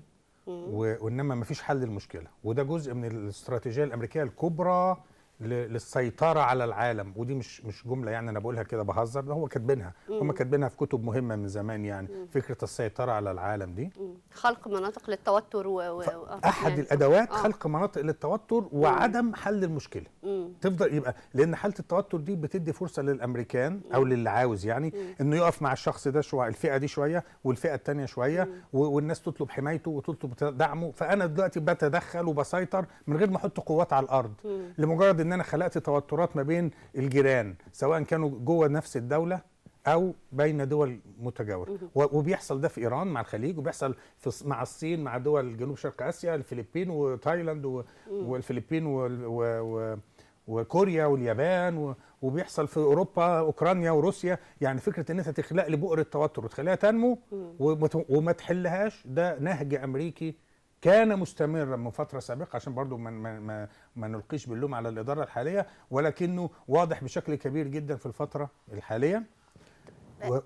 وانما ما فيش حل للمشكله وده جزء من الاستراتيجيه الامريكيه الكبرى للسيطره على العالم ودي مش مش جمله يعني انا بقولها كده بهزر ده هو كاتبينها هم كاتبينها في كتب مهمه من زمان يعني مم. فكره السيطره على العالم دي مم. خلق مناطق للتوتر و... و... احد يعني الادوات آه. خلق مناطق للتوتر وعدم مم. حل المشكله مم. تفضل يبقى لان حاله التوتر دي بتدي فرصه للامريكان مم. او للي عاوز يعني مم. انه يقف مع الشخص ده شويه الفئه دي شويه والفئه الثانيه شويه و... والناس تطلب حمايته وتطلب دعمه فانا دلوقتي بتدخل وبسيطر من غير ما احط قوات على الارض مم. لمجرد ان انا خلقت توترات ما بين الجيران سواء كانوا جوه نفس الدوله او بين دول متجاوره وبيحصل ده في ايران مع الخليج وبيحصل في مع الصين مع دول جنوب شرق اسيا الفلبين وتايلاند والفلبين و... وكوريا واليابان وبيحصل في اوروبا اوكرانيا وروسيا يعني فكره ان انت تخلق لي بؤره توتر وتخليها تنمو وما تحلهاش ده نهج امريكي كان مستمرا من فتره سابقه عشان برضو ما, ما, ما نلقيش باللوم على الاداره الحاليه ولكنه واضح بشكل كبير جدا في الفتره الحاليه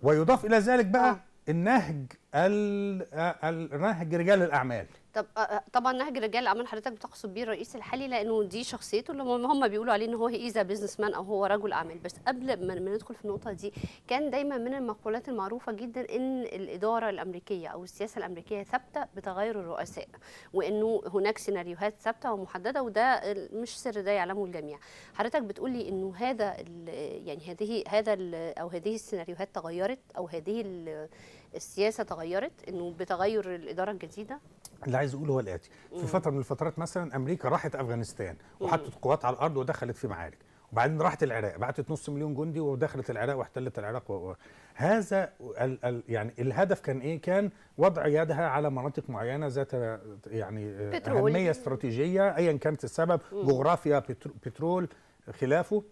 ويضاف الى ذلك بقى آه. النهج النهج آه، رجال الاعمال طب طبعا نهج رجال الاعمال حضرتك بتقصد بيه الرئيس الحالي لانه دي شخصيته اللي هم بيقولوا عليه ان هو ايزا بيزنس مان او هو رجل اعمال بس قبل ما ندخل في النقطه دي كان دايما من المقولات المعروفه جدا ان الاداره الامريكيه او السياسه الامريكيه ثابته بتغير الرؤساء وانه هناك سيناريوهات ثابته ومحدده وده مش سر ده يعلمه الجميع حضرتك بتقولي انه هذا يعني هذه هذا او هذه السيناريوهات تغيرت او هذه السياسه تغيرت انه بتغير الاداره الجديده اللي عايز اقوله هو الاتي في فتره من الفترات مثلا امريكا راحت افغانستان وحطت قوات على الارض ودخلت في معارك وبعدين راحت العراق بعتت نص مليون جندي ودخلت العراق واحتلت العراق و... هذا ال... ال... يعني الهدف كان ايه كان وضع يدها على مناطق معينه ذات يعني بترول. اهميه استراتيجيه ايا كانت السبب جغرافيا بترول خلافه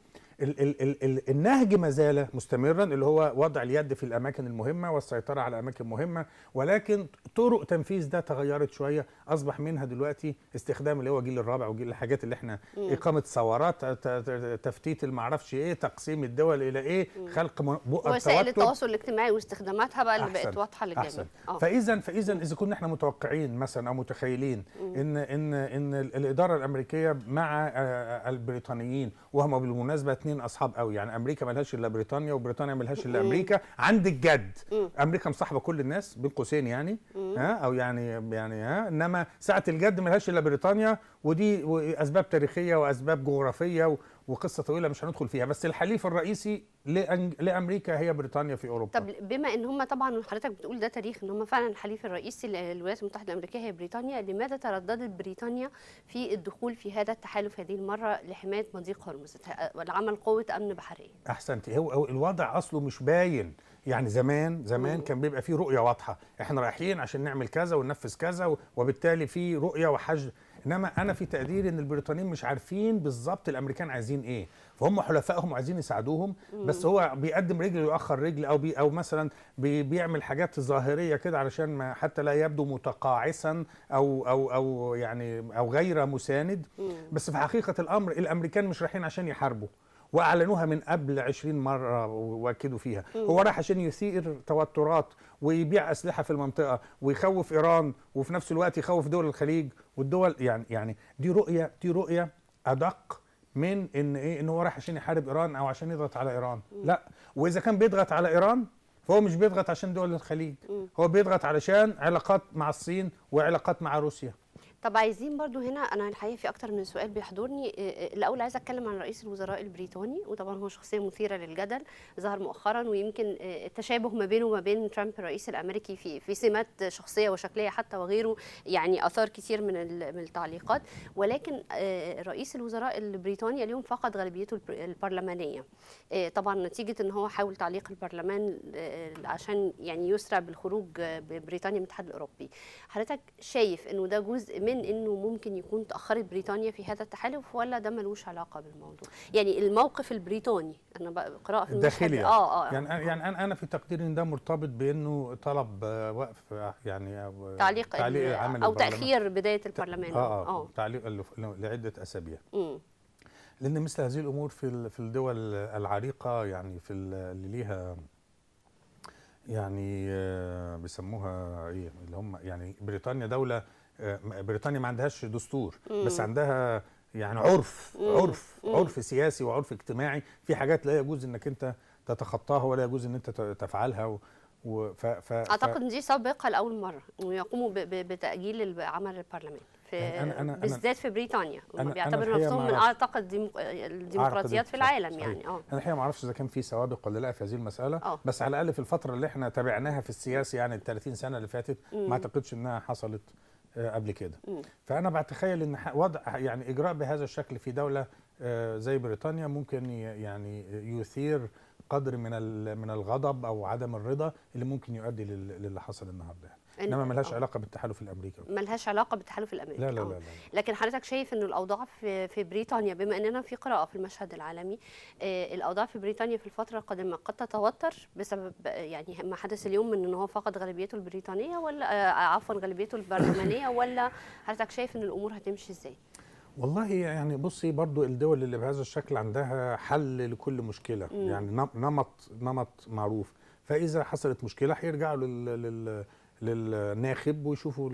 ال ال ال ال النهج ما زال مستمرا اللي هو وضع اليد في الاماكن المهمه والسيطره على اماكن مهمه ولكن طرق تنفيذ ده تغيرت شويه اصبح منها دلوقتي استخدام اللي هو جيل الرابع وجيل الحاجات اللي احنا مم. اقامه ثورات تفتيت المعرفش ايه تقسيم الدول الى ايه خلق بؤر وسائل التواصل الاجتماعي واستخداماتها بقى اللي بقت واضحه للجميع آه. فاذا فاذا اذا كنا احنا متوقعين مثلا او متخيلين ان ان ان الاداره الامريكيه مع آه، آه، البريطانيين وهم بالمناسبه اتنين اصحاب قوي يعني امريكا ملهاش الا بريطانيا وبريطانيا ملهاش الا امريكا عند الجد امريكا مصاحبه كل الناس بين قوسين يعني ها او يعني يعني ها انما ساعه الجد ملهاش الا بريطانيا ودي اسباب تاريخيه واسباب جغرافيه وقصه طويله مش هندخل فيها بس الحليف الرئيسي لامريكا هي بريطانيا في اوروبا طب بما ان هم طبعا حضرتك بتقول ده تاريخ ان هم فعلا الحليف الرئيسي للولايات المتحده الامريكيه هي بريطانيا لماذا ترددت بريطانيا في الدخول في هذا التحالف هذه المره لحمايه مضيق هرمز والعمل قوه امن بحريه احسنت هو الوضع اصله مش باين يعني زمان زمان كان بيبقى فيه رؤيه واضحه احنا رايحين عشان نعمل كذا وننفذ كذا وبالتالي في رؤيه وحشد انما انا في تقديري ان البريطانيين مش عارفين بالظبط الامريكان عايزين ايه فهم حلفائهم وعايزين يساعدوهم بس هو بيقدم رجل ويؤخر رجل او بي او مثلا بي بيعمل حاجات ظاهريه كده علشان ما حتى لا يبدو متقاعسا او او او يعني او غير مساند بس في حقيقه الامر الامريكان مش رايحين عشان يحاربوا واعلنوها من قبل 20 مره واكدوا فيها مم. هو راح عشان يثير توترات ويبيع اسلحه في المنطقه ويخوف ايران وفي نفس الوقت يخوف دول الخليج والدول يعني يعني دي رؤيه دي رؤيه ادق من ان ايه ان هو راح عشان يحارب ايران او عشان يضغط على ايران مم. لا واذا كان بيضغط على ايران فهو مش بيضغط عشان دول الخليج مم. هو بيضغط علشان علاقات مع الصين وعلاقات مع روسيا طب عايزين برضو هنا انا الحقيقه في اكتر من سؤال بيحضرني آه، آه، الاول عايزه اتكلم عن رئيس الوزراء البريطاني وطبعا هو شخصيه مثيره للجدل ظهر مؤخرا ويمكن آه، التشابه ما بينه وما بين ترامب الرئيس الامريكي في في سمات شخصيه وشكليه حتى وغيره يعني اثار كثير من من التعليقات ولكن رئيس الوزراء البريطاني اليوم فقد غالبيته البرلمانيه طبعا نتيجه ان هو حاول تعليق البرلمان عشان يعني يسرع بالخروج بريطانيا من الاتحاد الاوروبي حضرتك شايف انه ده جزء من انه ممكن يكون تاخرت بريطانيا في هذا التحالف ولا ده ملوش علاقه بالموضوع يعني الموقف البريطاني انا قراءه في داخلي يعني. آه،, اه اه يعني آه. يعني انا انا في تقديري ان ده مرتبط بانه طلب آه، وقف آه، يعني أو تعليق, تعليق عمل او تاخير بدايه البرلمان اه اه, آه. تعليق لعده اسابيع م. لان مثل هذه الامور في في الدول العريقه يعني في اللي ليها يعني بيسموها ايه اللي هم يعني بريطانيا دوله آه، بريطانيا ما عندهاش دستور بس عندها يعني عرف عرف عرف سياسي وعرف اجتماعي في حاجات لا يجوز انك انت تتخطاها ولا يجوز ان انت تفعلها و و ف ف اعتقد ان دي سابقه لاول مره انه يقوموا بتاجيل عمل البرلمان في يعني أنا أنا بالذات في بريطانيا بيعتبر بيعتبروا نفسهم من اعتقد الديمقراطيات في العالم يعني اه انا الحقيقه ما اعرفش اذا كان في سوابق ولا لا في هذه المساله أوه. بس على الاقل في الفتره اللي احنا تابعناها في السياسه يعني ال 30 سنه اللي فاتت ما اعتقدش انها حصلت آه، قبل كده فانا بتخيل ان وضع يعني اجراء بهذا الشكل في دوله آه، زي بريطانيا ممكن يعني يثير قدر من من الغضب او عدم الرضا اللي ممكن يؤدي للي حصل النهارده يعني انما ملهاش علاقه بالتحالف الامريكي ملهاش علاقه بالتحالف الامريكي لا لا, لا لا لا لكن حضرتك شايف ان الاوضاع في في بريطانيا بما اننا في قراءه في المشهد العالمي آه، الاوضاع في بريطانيا في الفتره القادمه قد تتوتر بسبب يعني ما حدث اليوم من ان هو فقد غالبيته البريطانيه ولا آه، عفوا غالبيته البرلمانيه ولا حضرتك شايف ان الامور هتمشي ازاي؟ والله يعني بصي برضو الدول اللي بهذا الشكل عندها حل لكل مشكلة مم. يعني نمط نمط معروف فإذا حصلت مشكلة هيرجعوا لل, لل للناخب ويشوفوا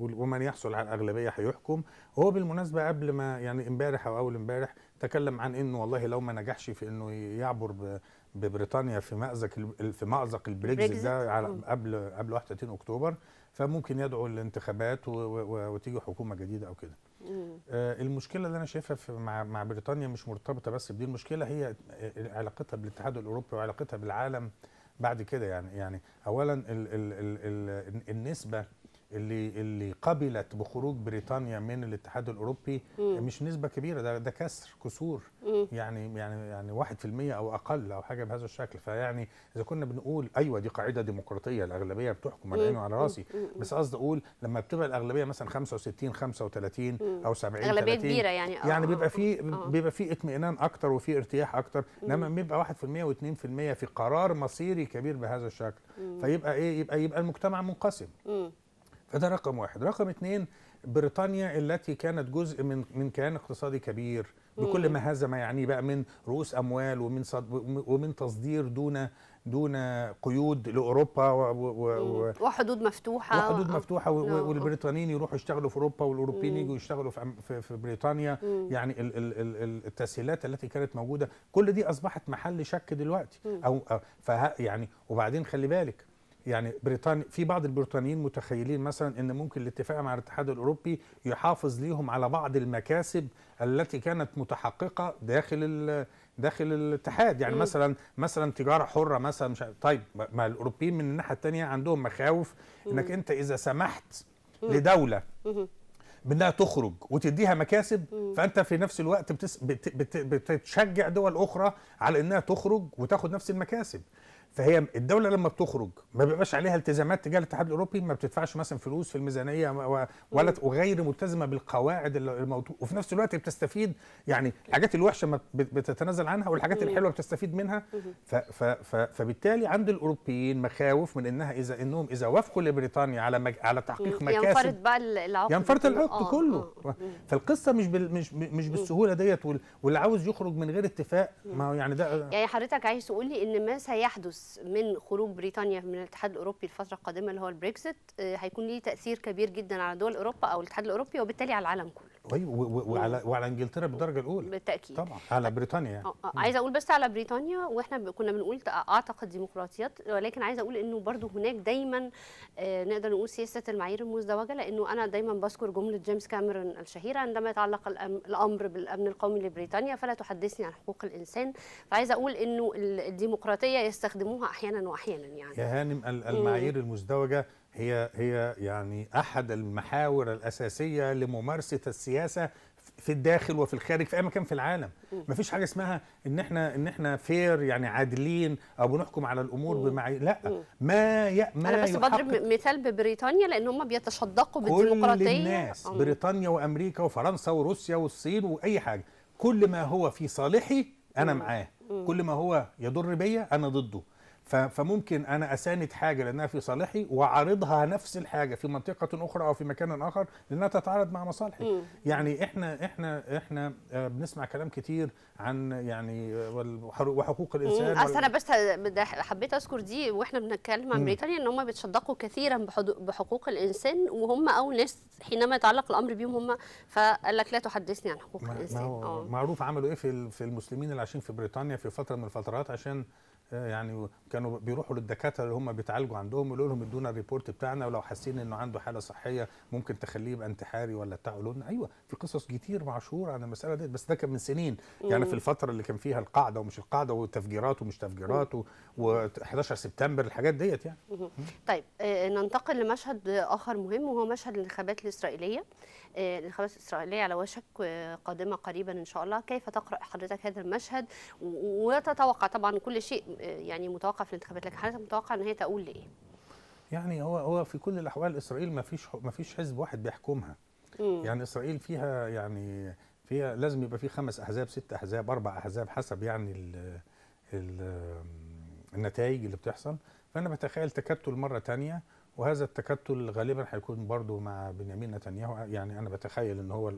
ومن يحصل على الاغلبيه هيحكم هو بالمناسبه قبل ما يعني امبارح او اول امبارح تكلم عن انه والله لو ما نجحش في انه يعبر ببريطانيا في مازق في مازق البريكزيت ده على قبل قبل 31 اكتوبر فممكن يدعو للانتخابات وتيجي حكومه جديده او كده آه، المشكله اللي انا شايفها في مع مع بريطانيا مش مرتبطه بس بدي المشكله هي آه، علاقتها بالاتحاد الاوروبي وعلاقتها بالعالم بعد كده يعني يعني اولا ال ال ال ال النسبه اللي اللي قبلت بخروج بريطانيا من الاتحاد الاوروبي م. مش نسبه كبيره ده ده كسر كسور م. يعني يعني يعني 1% او اقل او حاجه بهذا الشكل فيعني اذا كنا بنقول ايوه دي قاعده ديمقراطيه الاغلبيه بتحكم على عيني وعلى راسي بس قصدي اقول لما بتبقى الاغلبيه مثلا 65 35 م. او 70 اغلبيه كبيره يعني أوه. يعني بيبقى في آه. بيبقى في اطمئنان اكتر وفي ارتياح اكتر انما بيبقى 1% و2% في قرار مصيري كبير بهذا الشكل فيبقى ايه يبقى يبقى المجتمع منقسم فده رقم واحد رقم اتنين بريطانيا التي كانت جزء من من كيان اقتصادي كبير بكل ما هذا ما يعني بقى من رؤوس اموال ومن ومن تصدير دون دون قيود لاوروبا و و وحدود مفتوحه وحدود مفتوحه نعم. والبريطانيين يروحوا يشتغلوا في اوروبا والاوروبيين يجوا يشتغلوا في في بريطانيا يعني ال ال التسهيلات التي كانت موجوده كل دي اصبحت محل شك دلوقتي او, أو يعني وبعدين خلي بالك يعني بريطانيا في بعض البريطانيين متخيلين مثلا ان ممكن الاتفاق مع الاتحاد الاوروبي يحافظ ليهم على بعض المكاسب التي كانت متحققه داخل داخل الاتحاد يعني مثلا مثلا تجاره حره مثلا مش طيب ما الاوروبيين من الناحيه الثانيه عندهم مخاوف انك انت اذا سمحت لدوله بانها تخرج وتديها مكاسب فانت في نفس الوقت بتس... بت... بت... بتشجع دول اخرى على انها تخرج وتاخد نفس المكاسب فهي الدوله لما بتخرج ما بيبقاش عليها التزامات تجاه الاتحاد الاوروبي ما بتدفعش مثلا فلوس في الميزانيه ولا وغير ملتزمه بالقواعد الموضوع وفي نفس الوقت بتستفيد يعني الحاجات الوحشه ما بتتنازل عنها والحاجات الحلوه بتستفيد منها ف ف ف فبالتالي عند الاوروبيين مخاوف من انها اذا انهم اذا وافقوا لبريطانيا على مج... على تحقيق مكاسب ينفرط بقى العقد ينفرط العقد آه، كله آه، آه. فالقصه مش بال... مش مش بالسهوله ديت واللي عاوز يخرج من غير اتفاق ما هو يعني ده يعني حضرتك عايز تقول لي ان ما سيحدث من خروج بريطانيا من الاتحاد الاوروبي الفتره القادمه اللي هو البريكزت آه، هيكون ليه تاثير كبير جدا على دول اوروبا او الاتحاد الاوروبي وبالتالي على العالم كله طيب وعلى وعلى انجلترا بالدرجه الاولى بالتاكيد طبعا على طيب. بريطانيا يعني. آه، آه، عايزه اقول بس على بريطانيا واحنا كنا بنقول اعتقد ديمقراطيات ولكن عايزه اقول انه برضو هناك دايما آه، نقدر نقول سياسه المعايير المزدوجه لانه انا دايما بذكر جمله جيمس كاميرون الشهيره عندما يتعلق الامر بالامن القومي لبريطانيا فلا تحدثني عن حقوق الانسان فعايزه اقول انه الديمقراطيه يستخدموها احيانا واحيانا يعني يا هانم المعايير المزدوجه هي هي يعني احد المحاور الاساسيه لممارسه السياسه في الداخل وفي الخارج في اي مكان في العالم ما فيش حاجه اسمها ان احنا ان احنا فير يعني عادلين او بنحكم على الامور بمعايير لا ما ي... ما انا بس بضرب مثال ببريطانيا لان هم بيتشدقوا بالديمقراطيه كل الناس بريطانيا وامريكا وفرنسا وروسيا والصين واي حاجه كل ما هو في صالحي انا معاه كل ما هو يضر بيا انا ضده فممكن انا اساند حاجه لانها في صالحي واعارضها نفس الحاجه في منطقه اخرى او في مكان اخر لانها تتعارض مع مصالحي يعني احنا احنا احنا آه، بنسمع كلام كتير عن يعني وحقوق الانسان اصل انا بس حبيت اذكر دي واحنا بنتكلم عن بريطانيا ان هم بيتشدقوا كثيرا بحقوق الانسان وهم اول ناس حينما يتعلق الامر بيهم هم فقال لك لا تحدثني عن حقوق ما الانسان ما آه. معروف عملوا ايه في المسلمين اللي عايشين في بريطانيا في فتره من الفترات عشان آه، يعني كانوا بيروحوا للدكاتره اللي هم بيتعالجوا عندهم يقولوا لهم ادونا الريبورت بتاعنا ولو حاسين انه عنده حاله صحيه ممكن تخليه يبقى انتحاري ولا بتاع لنا ايوه في قصص كتير معشورة عن المساله دي بس ده كان من سنين يعني في الفتره اللي كان فيها القاعده ومش القاعده وتفجيرات ومش تفجيرات و11 سبتمبر الحاجات ديت يعني طيب آه، ننتقل لمشهد اخر مهم وهو مشهد الانتخابات الاسرائيليه الانتخابات آه، الإسرائيلية على وشك قادمة قريبا إن شاء الله كيف تقرأ حضرتك هذا المشهد وتتوقع طبعا كل شيء آه، يعني متوقع في الانتخابات لكن حضرتك متوقع إن هي تقول لإيه؟ يعني هو هو في كل الأحوال إسرائيل ما فيش ما فيش حزب واحد بيحكمها مم. يعني إسرائيل فيها يعني فيها لازم يبقى في خمس أحزاب ست أحزاب أربع أحزاب حسب يعني الـ الـ النتائج اللي بتحصل فأنا بتخيل تكتل مرة تانية وهذا التكتل غالبا هيكون برضه مع بنيامين نتنياهو يعني انا بتخيل ان هو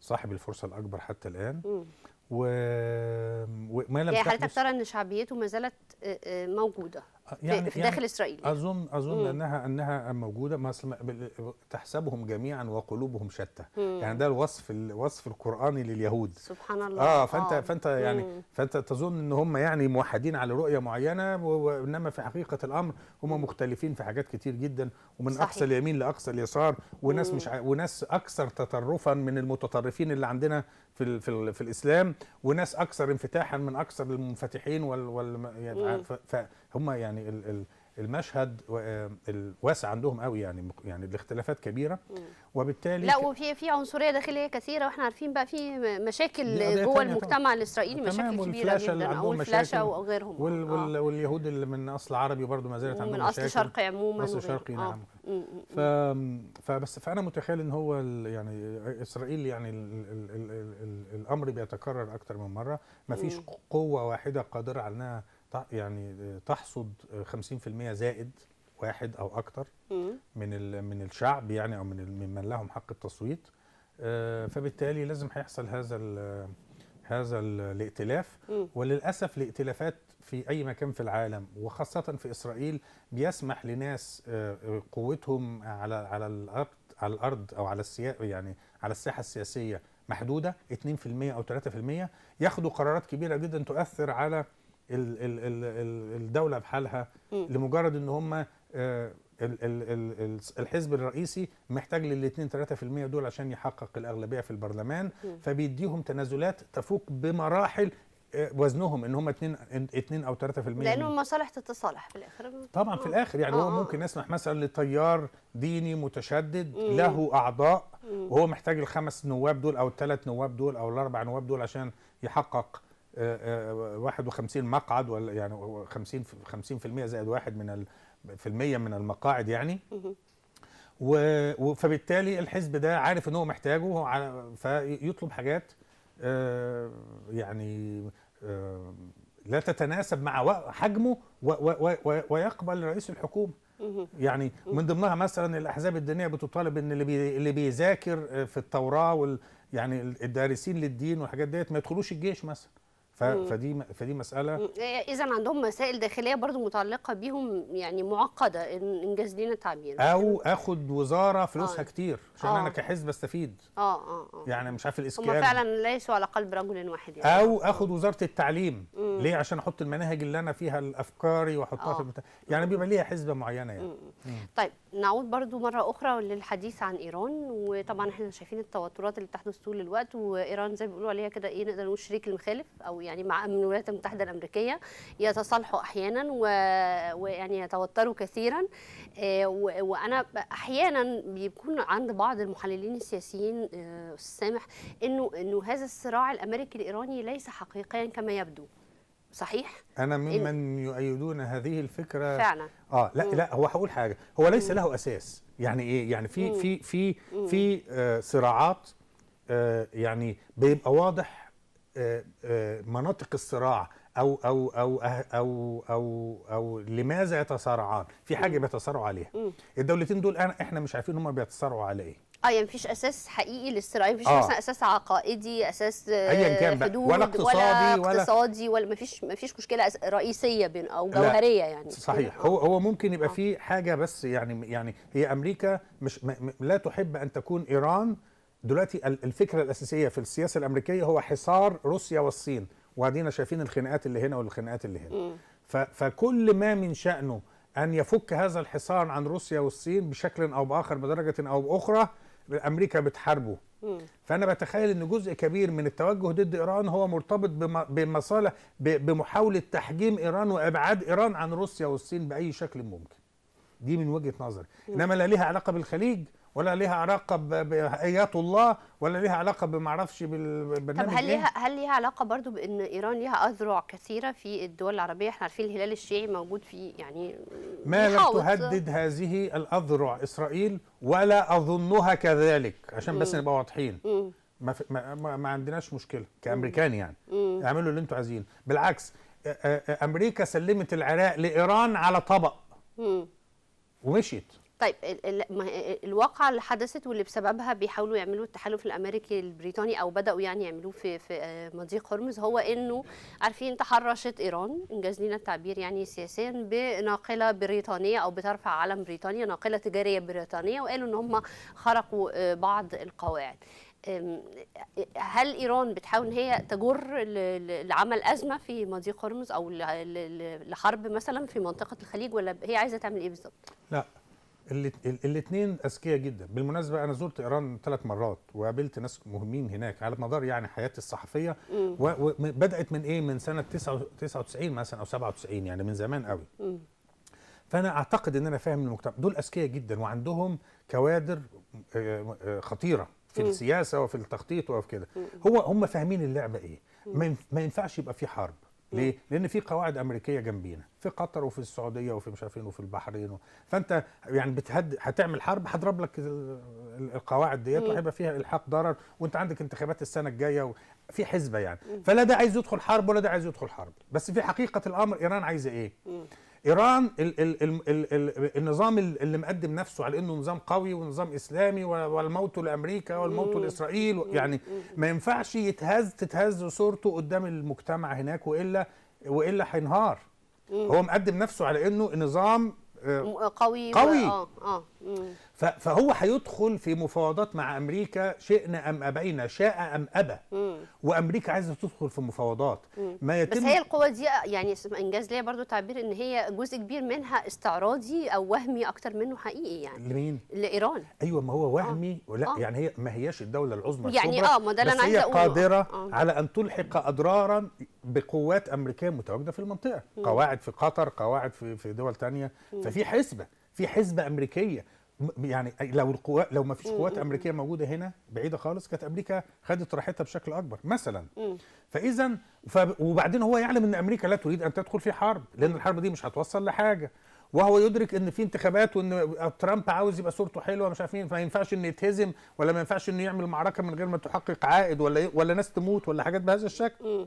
صاحب الفرصه الاكبر حتى الان وما لم يعني حضرتك ترى ان شعبيته ما زالت آه، آه، موجوده يعني في يعني داخل يعني اسرائيل اظن اظن مم. انها انها موجوده ما تحسبهم جميعا وقلوبهم شتى يعني ده الوصف الوصف القراني لليهود سبحان الله اه فانت آه. فانت يعني مم. فانت تظن ان هم يعني موحدين على رؤيه معينه وانما في حقيقه الامر هم مختلفين في حاجات كتير جدا ومن صحيح. اقصى اليمين لاقصى اليسار وناس مم. مش ع... وناس اكثر تطرفا من المتطرفين اللي عندنا في ال... في, ال... في الاسلام وناس اكثر انفتاحا من اكثر المنفتحين وال, وال... يعني ف... ف... هم يعني المشهد آه، الواسع عندهم قوي يعني يعني الاختلافات كبيره وبالتالي لا وفي في عنصريه داخليه كثيره واحنا عارفين بقى في مشاكل جوه المجتمع الاسرائيلي مشاكل كبيره جدا او الفلاشه وغيرهم وال وال آه. واليهود اللي من اصل عربي برضه ما زالت عندهم من اصل شرقي عموما اصل شرقي نعم آه. فبس فانا متخيل ان هو يعني اسرائيل يعني الـ الـ الـ الـ الـ الامر بيتكرر اكثر من مره ما فيش قوه واحده قادره على انها يعني آه، تحصد 50% آه، زائد واحد او اكثر من من الشعب يعني او من ممن لهم حق التصويت آه، فبالتالي لازم هيحصل هذا الـ هذا الـ الائتلاف وللاسف الائتلافات في اي مكان في العالم وخاصه في اسرائيل بيسمح لناس قوتهم على على الارض على الارض او على السيا يعني على الساحه السياسيه محدوده 2% او 3% ياخدوا قرارات كبيره جدا تؤثر على الدوله بحالها لمجرد ان هم آه، الحزب الرئيسي محتاج لل 2 3% دول عشان يحقق الاغلبيه في البرلمان فبيديهم تنازلات تفوق بمراحل آه، وزنهم ان هم 2 2 او 3% لانه مصالح تتصالح في الاخر طبعا في الاخر يعني هو آه، ممكن يسمح مثلا لتيار ديني متشدد له اعضاء وهو محتاج الخمس نواب دول او الثلاث نواب دول او الاربع نواب دول عشان يحقق 51 آه، آه، مقعد ولا يعني 50 50% زائد واحد من في المية من المقاعد يعني و فبالتالي الحزب ده عارف ان هو محتاجه فيطلب حاجات آه، يعني لا تتناسب مع حجمه ويقبل رئيس الحكومه يعني من ضمنها مثلا الاحزاب الدينيه بتطالب ان اللي اللي بيذاكر في التوراه وال يعني الدارسين للدين والحاجات ديت ما يدخلوش الجيش مثلا فدي فدي مساله إيه، اذا عندهم مسائل داخليه برضو متعلقه بيهم يعني معقده انجاز لينا التعبير او اخد وزاره فلوسها آه. كتير عشان آه. انا كحزب استفيد اه اه, آه. يعني مش عارف الاسكان هم فعلا ليسوا على قلب رجل واحد يعني. او اخد وزاره التعليم مم. ليه عشان احط المناهج اللي انا فيها الافكاري واحطها آه. في البتاع. يعني بيبقى ليها حزبة معينه يعني مم. مم. طيب نعود برضو مره اخرى للحديث عن ايران وطبعا احنا شايفين التوترات اللي بتحدث طول الوقت وايران زي ما بيقولوا عليها كده ايه نقدر نقول شريك المخالف او يعني يعني مع من الولايات المتحده الامريكيه يتصالحوا احيانا ويعني يتوتروا كثيرا آه، وانا احيانا بيكون عند بعض المحللين السياسيين السامح آه، انه انه هذا الصراع الامريكي الايراني ليس حقيقيا كما يبدو صحيح انا ممن يؤيدون هذه الفكره فعلا اه لا لا هو هقول حاجه هو ليس له اساس يعني ايه يعني في في في في آه صراعات آه يعني بيبقى واضح آه، آه، مناطق الصراع او او او أه، او او, أو لماذا يتصارعان في حاجه بيتصارعوا عليها الدولتين دول احنا مش عارفين هم بيتصارعوا على ايه اه يعني مفيش اساس حقيقي للصراع يعني مفيش آه. مثلا اساس عقائدي اساس ايا كان بقى ولا اقتصادي ولا, ولا اقتصادي ولا مفيش مفيش مشكله رئيسيه بين او جوهريه يعني صحيح يعني هو هو ممكن يبقى آه. في حاجه بس يعني يعني هي امريكا مش لا تحب ان تكون ايران دلوقتي الفكره الاساسيه في السياسه الامريكيه هو حصار روسيا والصين وادينا شايفين الخناقات اللي هنا والخناقات اللي هنا فكل ما من شانه ان يفك هذا الحصار عن روسيا والصين بشكل او باخر بدرجه او باخرى امريكا بتحاربه فانا بتخيل ان جزء كبير من التوجه ضد ايران هو مرتبط بمصالح بمحاوله تحجيم ايران وابعاد ايران عن روسيا والصين باي شكل ممكن دي من وجهه نظري انما لا ليها علاقه بالخليج ولا ليها علاقه بايات الله ولا ليها علاقه بما اعرفش بالبرنامج طب هل ليها إيه؟ هل ليها علاقه برضو بان ايران ليها اذرع كثيره في الدول العربيه احنا عارفين الهلال الشيعي موجود في يعني ما لم تهدد هذه الاذرع اسرائيل ولا اظنها كذلك عشان بس نبقى واضحين ما, ما ما عندناش مشكله كامريكان يعني اعملوا اللي انتم عايزينه بالعكس امريكا سلمت العراق لايران على طبق ومشيت طيب الواقعة اللي حدثت واللي بسببها بيحاولوا يعملوا التحالف الأمريكي البريطاني أو بدأوا يعني يعملوه في في آه، مضيق هرمز هو إنه عارفين تحرشت إيران إنجاز لينا التعبير يعني سياسيا بناقلة بريطانية أو بترفع علم بريطانيا ناقلة تجارية بريطانية وقالوا إن هم خرقوا آه، بعض القواعد هل ايران بتحاول ان هي تجر لعمل ازمه في مضيق هرمز او لحرب مثلا في منطقه الخليج ولا هي عايزه تعمل ايه بالظبط؟ لا الاثنين اذكياء جدا بالمناسبه انا زرت ايران ثلاث مرات وقابلت ناس مهمين هناك على مدار يعني حياتي الصحفيه وبدات من ايه من سنه 99 مثلا او 97 يعني من زمان قوي فانا اعتقد ان انا فاهم المجتمع دول اذكياء جدا وعندهم كوادر آه، آه، خطيره في السياسه وفي التخطيط وفي كده هو هم فاهمين اللعبه ايه ما ينفعش يبقى في حرب ليه؟ لان في قواعد امريكيه جنبينا في قطر وفي السعوديه وفي مش عارفين وفي البحرين و... فانت يعني بتهد هتعمل حرب هضرب لك القواعد ديت وهيبقى فيها الحاق ضرر وانت عندك انتخابات السنه الجايه و... في حزبه يعني فلا ده عايز يدخل حرب ولا ده عايز يدخل حرب بس في حقيقه الامر ايران عايزه ايه؟ ايران النظام اللي مقدم نفسه على انه نظام قوي ونظام اسلامي والموت لامريكا والموت لاسرائيل يعني ما ينفعش يتهز تتهز صورته قدام المجتمع هناك والا والا هينهار هو مقدم نفسه على انه نظام آه، قوي قوي آه آه. فهو هيدخل في مفاوضات مع امريكا شئنا ام ابينا شاء ام ابى وامريكا عايزه تدخل في مفاوضات ما يتم بس هي القوه دي يعني انجاز ليا برضو تعبير ان هي جزء كبير منها استعراضي او وهمي اكتر منه حقيقي يعني لمين؟ لايران ايوه ما هو وهمي آه. ولا آه. يعني هي ما هياش الدوله العظمى يعني اه ما ده انا عايز اقوله قادره آه. على ان تلحق اضرارا بقوات امريكيه متواجده في المنطقه مم. قواعد في قطر قواعد في في دول تانية ففي حسبه في حزبه امريكيه يعني لو القوات لو ما فيش قوات امريكيه موجوده هنا بعيده خالص كانت امريكا خدت راحتها بشكل اكبر مثلا فاذا وبعدين هو يعلم ان امريكا لا تريد ان تدخل في حرب لان الحرب دي مش هتوصل لحاجه وهو يدرك ان في انتخابات وان ترامب عاوز يبقى صورته حلوه مش عارفين فما ينفعش انه يتهزم ولا ما ينفعش انه يعمل معركه من غير ما تحقق عائد ولا ولا ناس تموت ولا حاجات بهذا الشكل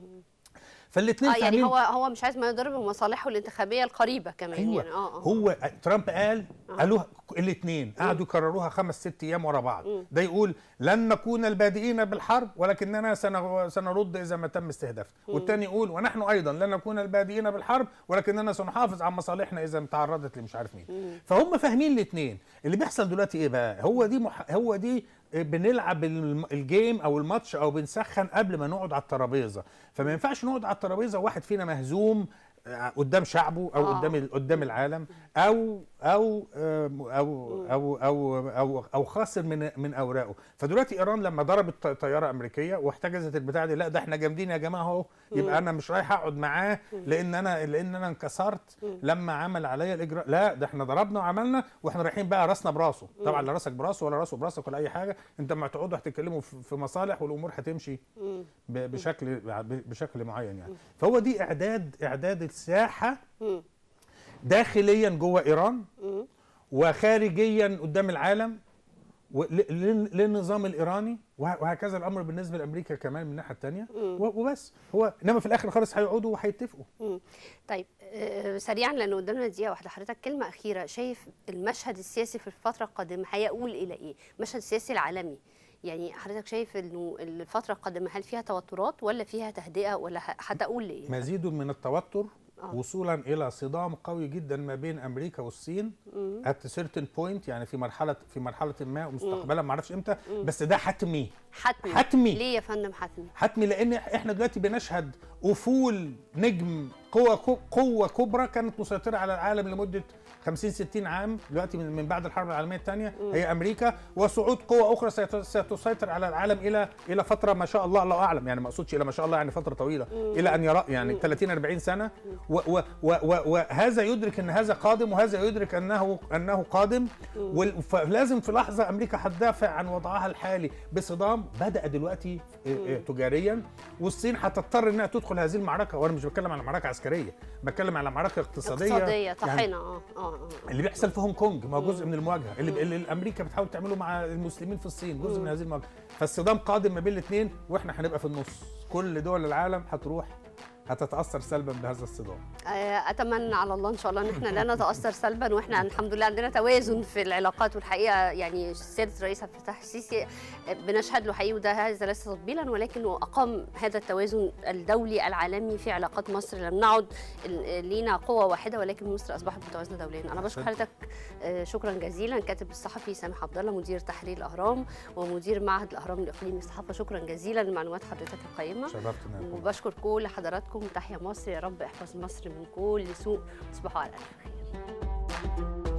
فالاثنين آه يعني هو هو مش عايز ما يضرب مصالحه الانتخابيه القريبه كمان أيوة. يعني اه, آه،, آه. هو ترامب قال آه. قالوها الاثنين قعدوا يكرروها خمس ست ايام ورا بعض ده يقول لن نكون البادئين بالحرب ولكننا سنرد اذا ما تم استهدافنا والثاني يقول ونحن ايضا لن نكون البادئين بالحرب ولكننا سنحافظ على مصالحنا اذا تعرضت لمش عارف مين فهم فاهمين الاثنين اللي بيحصل دلوقتي ايه بقى هو دي مح... هو دي بنلعب الجيم او الماتش او بنسخن قبل ما نقعد على الترابيزه فما ينفعش نقعد على الترابيزه واحد فينا مهزوم آه، قدام شعبه او آه. قدام قدام العالم او او او او او او, أو خاصر من من اوراقه فدلوقتي ايران لما ضربت طياره امريكيه واحتجزت البتاع دي لا ده احنا جامدين يا جماعه اهو يبقى انا مش رايح اقعد معاه لان انا لان انا انكسرت لما عمل عليا الاجراء لا ده احنا ضربنا وعملنا واحنا رايحين بقى راسنا براسه طبعا لا راسك براسه ولا راسه براسك ولا اي حاجه انت لما تقعدوا هتتكلموا في مصالح والامور هتمشي بشكل بشكل معين يعني فهو دي اعداد اعداد الساحه داخليا جوه ايران وخارجيا قدام العالم للنظام الايراني وهكذا الامر بالنسبه لامريكا كمان من الناحيه الثانيه وبس هو انما في الاخر خالص هيقعدوا وهيتفقوا طيب آه، سريعا لان قدامنا دقيقه واحده حضرتك كلمه اخيره شايف المشهد السياسي في الفتره القادمه هيقول الى ايه المشهد السياسي العالمي يعني حضرتك شايف انه الفتره القادمه هل فيها توترات ولا فيها تهدئه ولا هتقول لايه مزيد من التوتر آه. وصولا الى صدام قوي جدا ما بين امريكا والصين ات سيرتن بوينت يعني في مرحله في مرحله ما ومستقبلا ما اعرفش امتى بس ده حتمي حتمي حتمي ليه يا فندم حتمي حتمي لان احنا دلوقتي بنشهد افول نجم قوه قوه كبرى كانت مسيطره على العالم لمده 50 60 عام دلوقتي من بعد الحرب العالميه الثانيه هي امريكا وصعود قوى اخرى ستسيطر على العالم الى الى فتره ما شاء الله الله اعلم يعني ما اقصدش الى ما شاء الله يعني فتره طويله الى ان يرى يعني 30 40 سنه وهذا يدرك ان هذا قادم وهذا يدرك انه انه قادم فلازم في لحظه امريكا هتدافع عن وضعها الحالي بصدام بدا دلوقتي آه، آه، تجاريا والصين هتضطر انها تدخل هذه المعركه وانا مش بتكلم على معركه عسكريه بتكلم على معركه اقتصاديه اقتصاديه يعني طحينه يعني اه, آه. اللي بيحصل في هونج كونج ما هو جزء من المواجهه اللي, اللي امريكا بتحاول تعمله مع المسلمين في الصين جزء من هذه المواجهه فالصدام قادم ما بين الاثنين واحنا هنبقى في النص كل دول العالم هتروح هتتاثر سلبا بهذا الصدام آه، اتمنى على الله ان شاء الله ان احنا لا نتاثر سلبا واحنا نعم. الحمد لله عندنا توازن في العلاقات والحقيقه يعني سياده الرئيس عبد الفتاح السيسي بنشهد له حقيقي وده هذا ليس تطبيلا ولكنه اقام هذا التوازن الدولي العالمي في علاقات مصر لم نعد لينا قوه واحده ولكن مصر اصبحت متوازنه دوليا انا بشكر حضرتك آه، شكرا جزيلا كاتب الصحفي سامح عبد الله مدير تحرير الاهرام ومدير معهد الاهرام الاقليمي الصحافه شكرا جزيلا لمعلومات حضرتك القيمه شرفتنا وبشكر كل حضراتكم معاكم تحيا مصر يا رب احفظ مصر من كل سوء تصبحوا على الف خير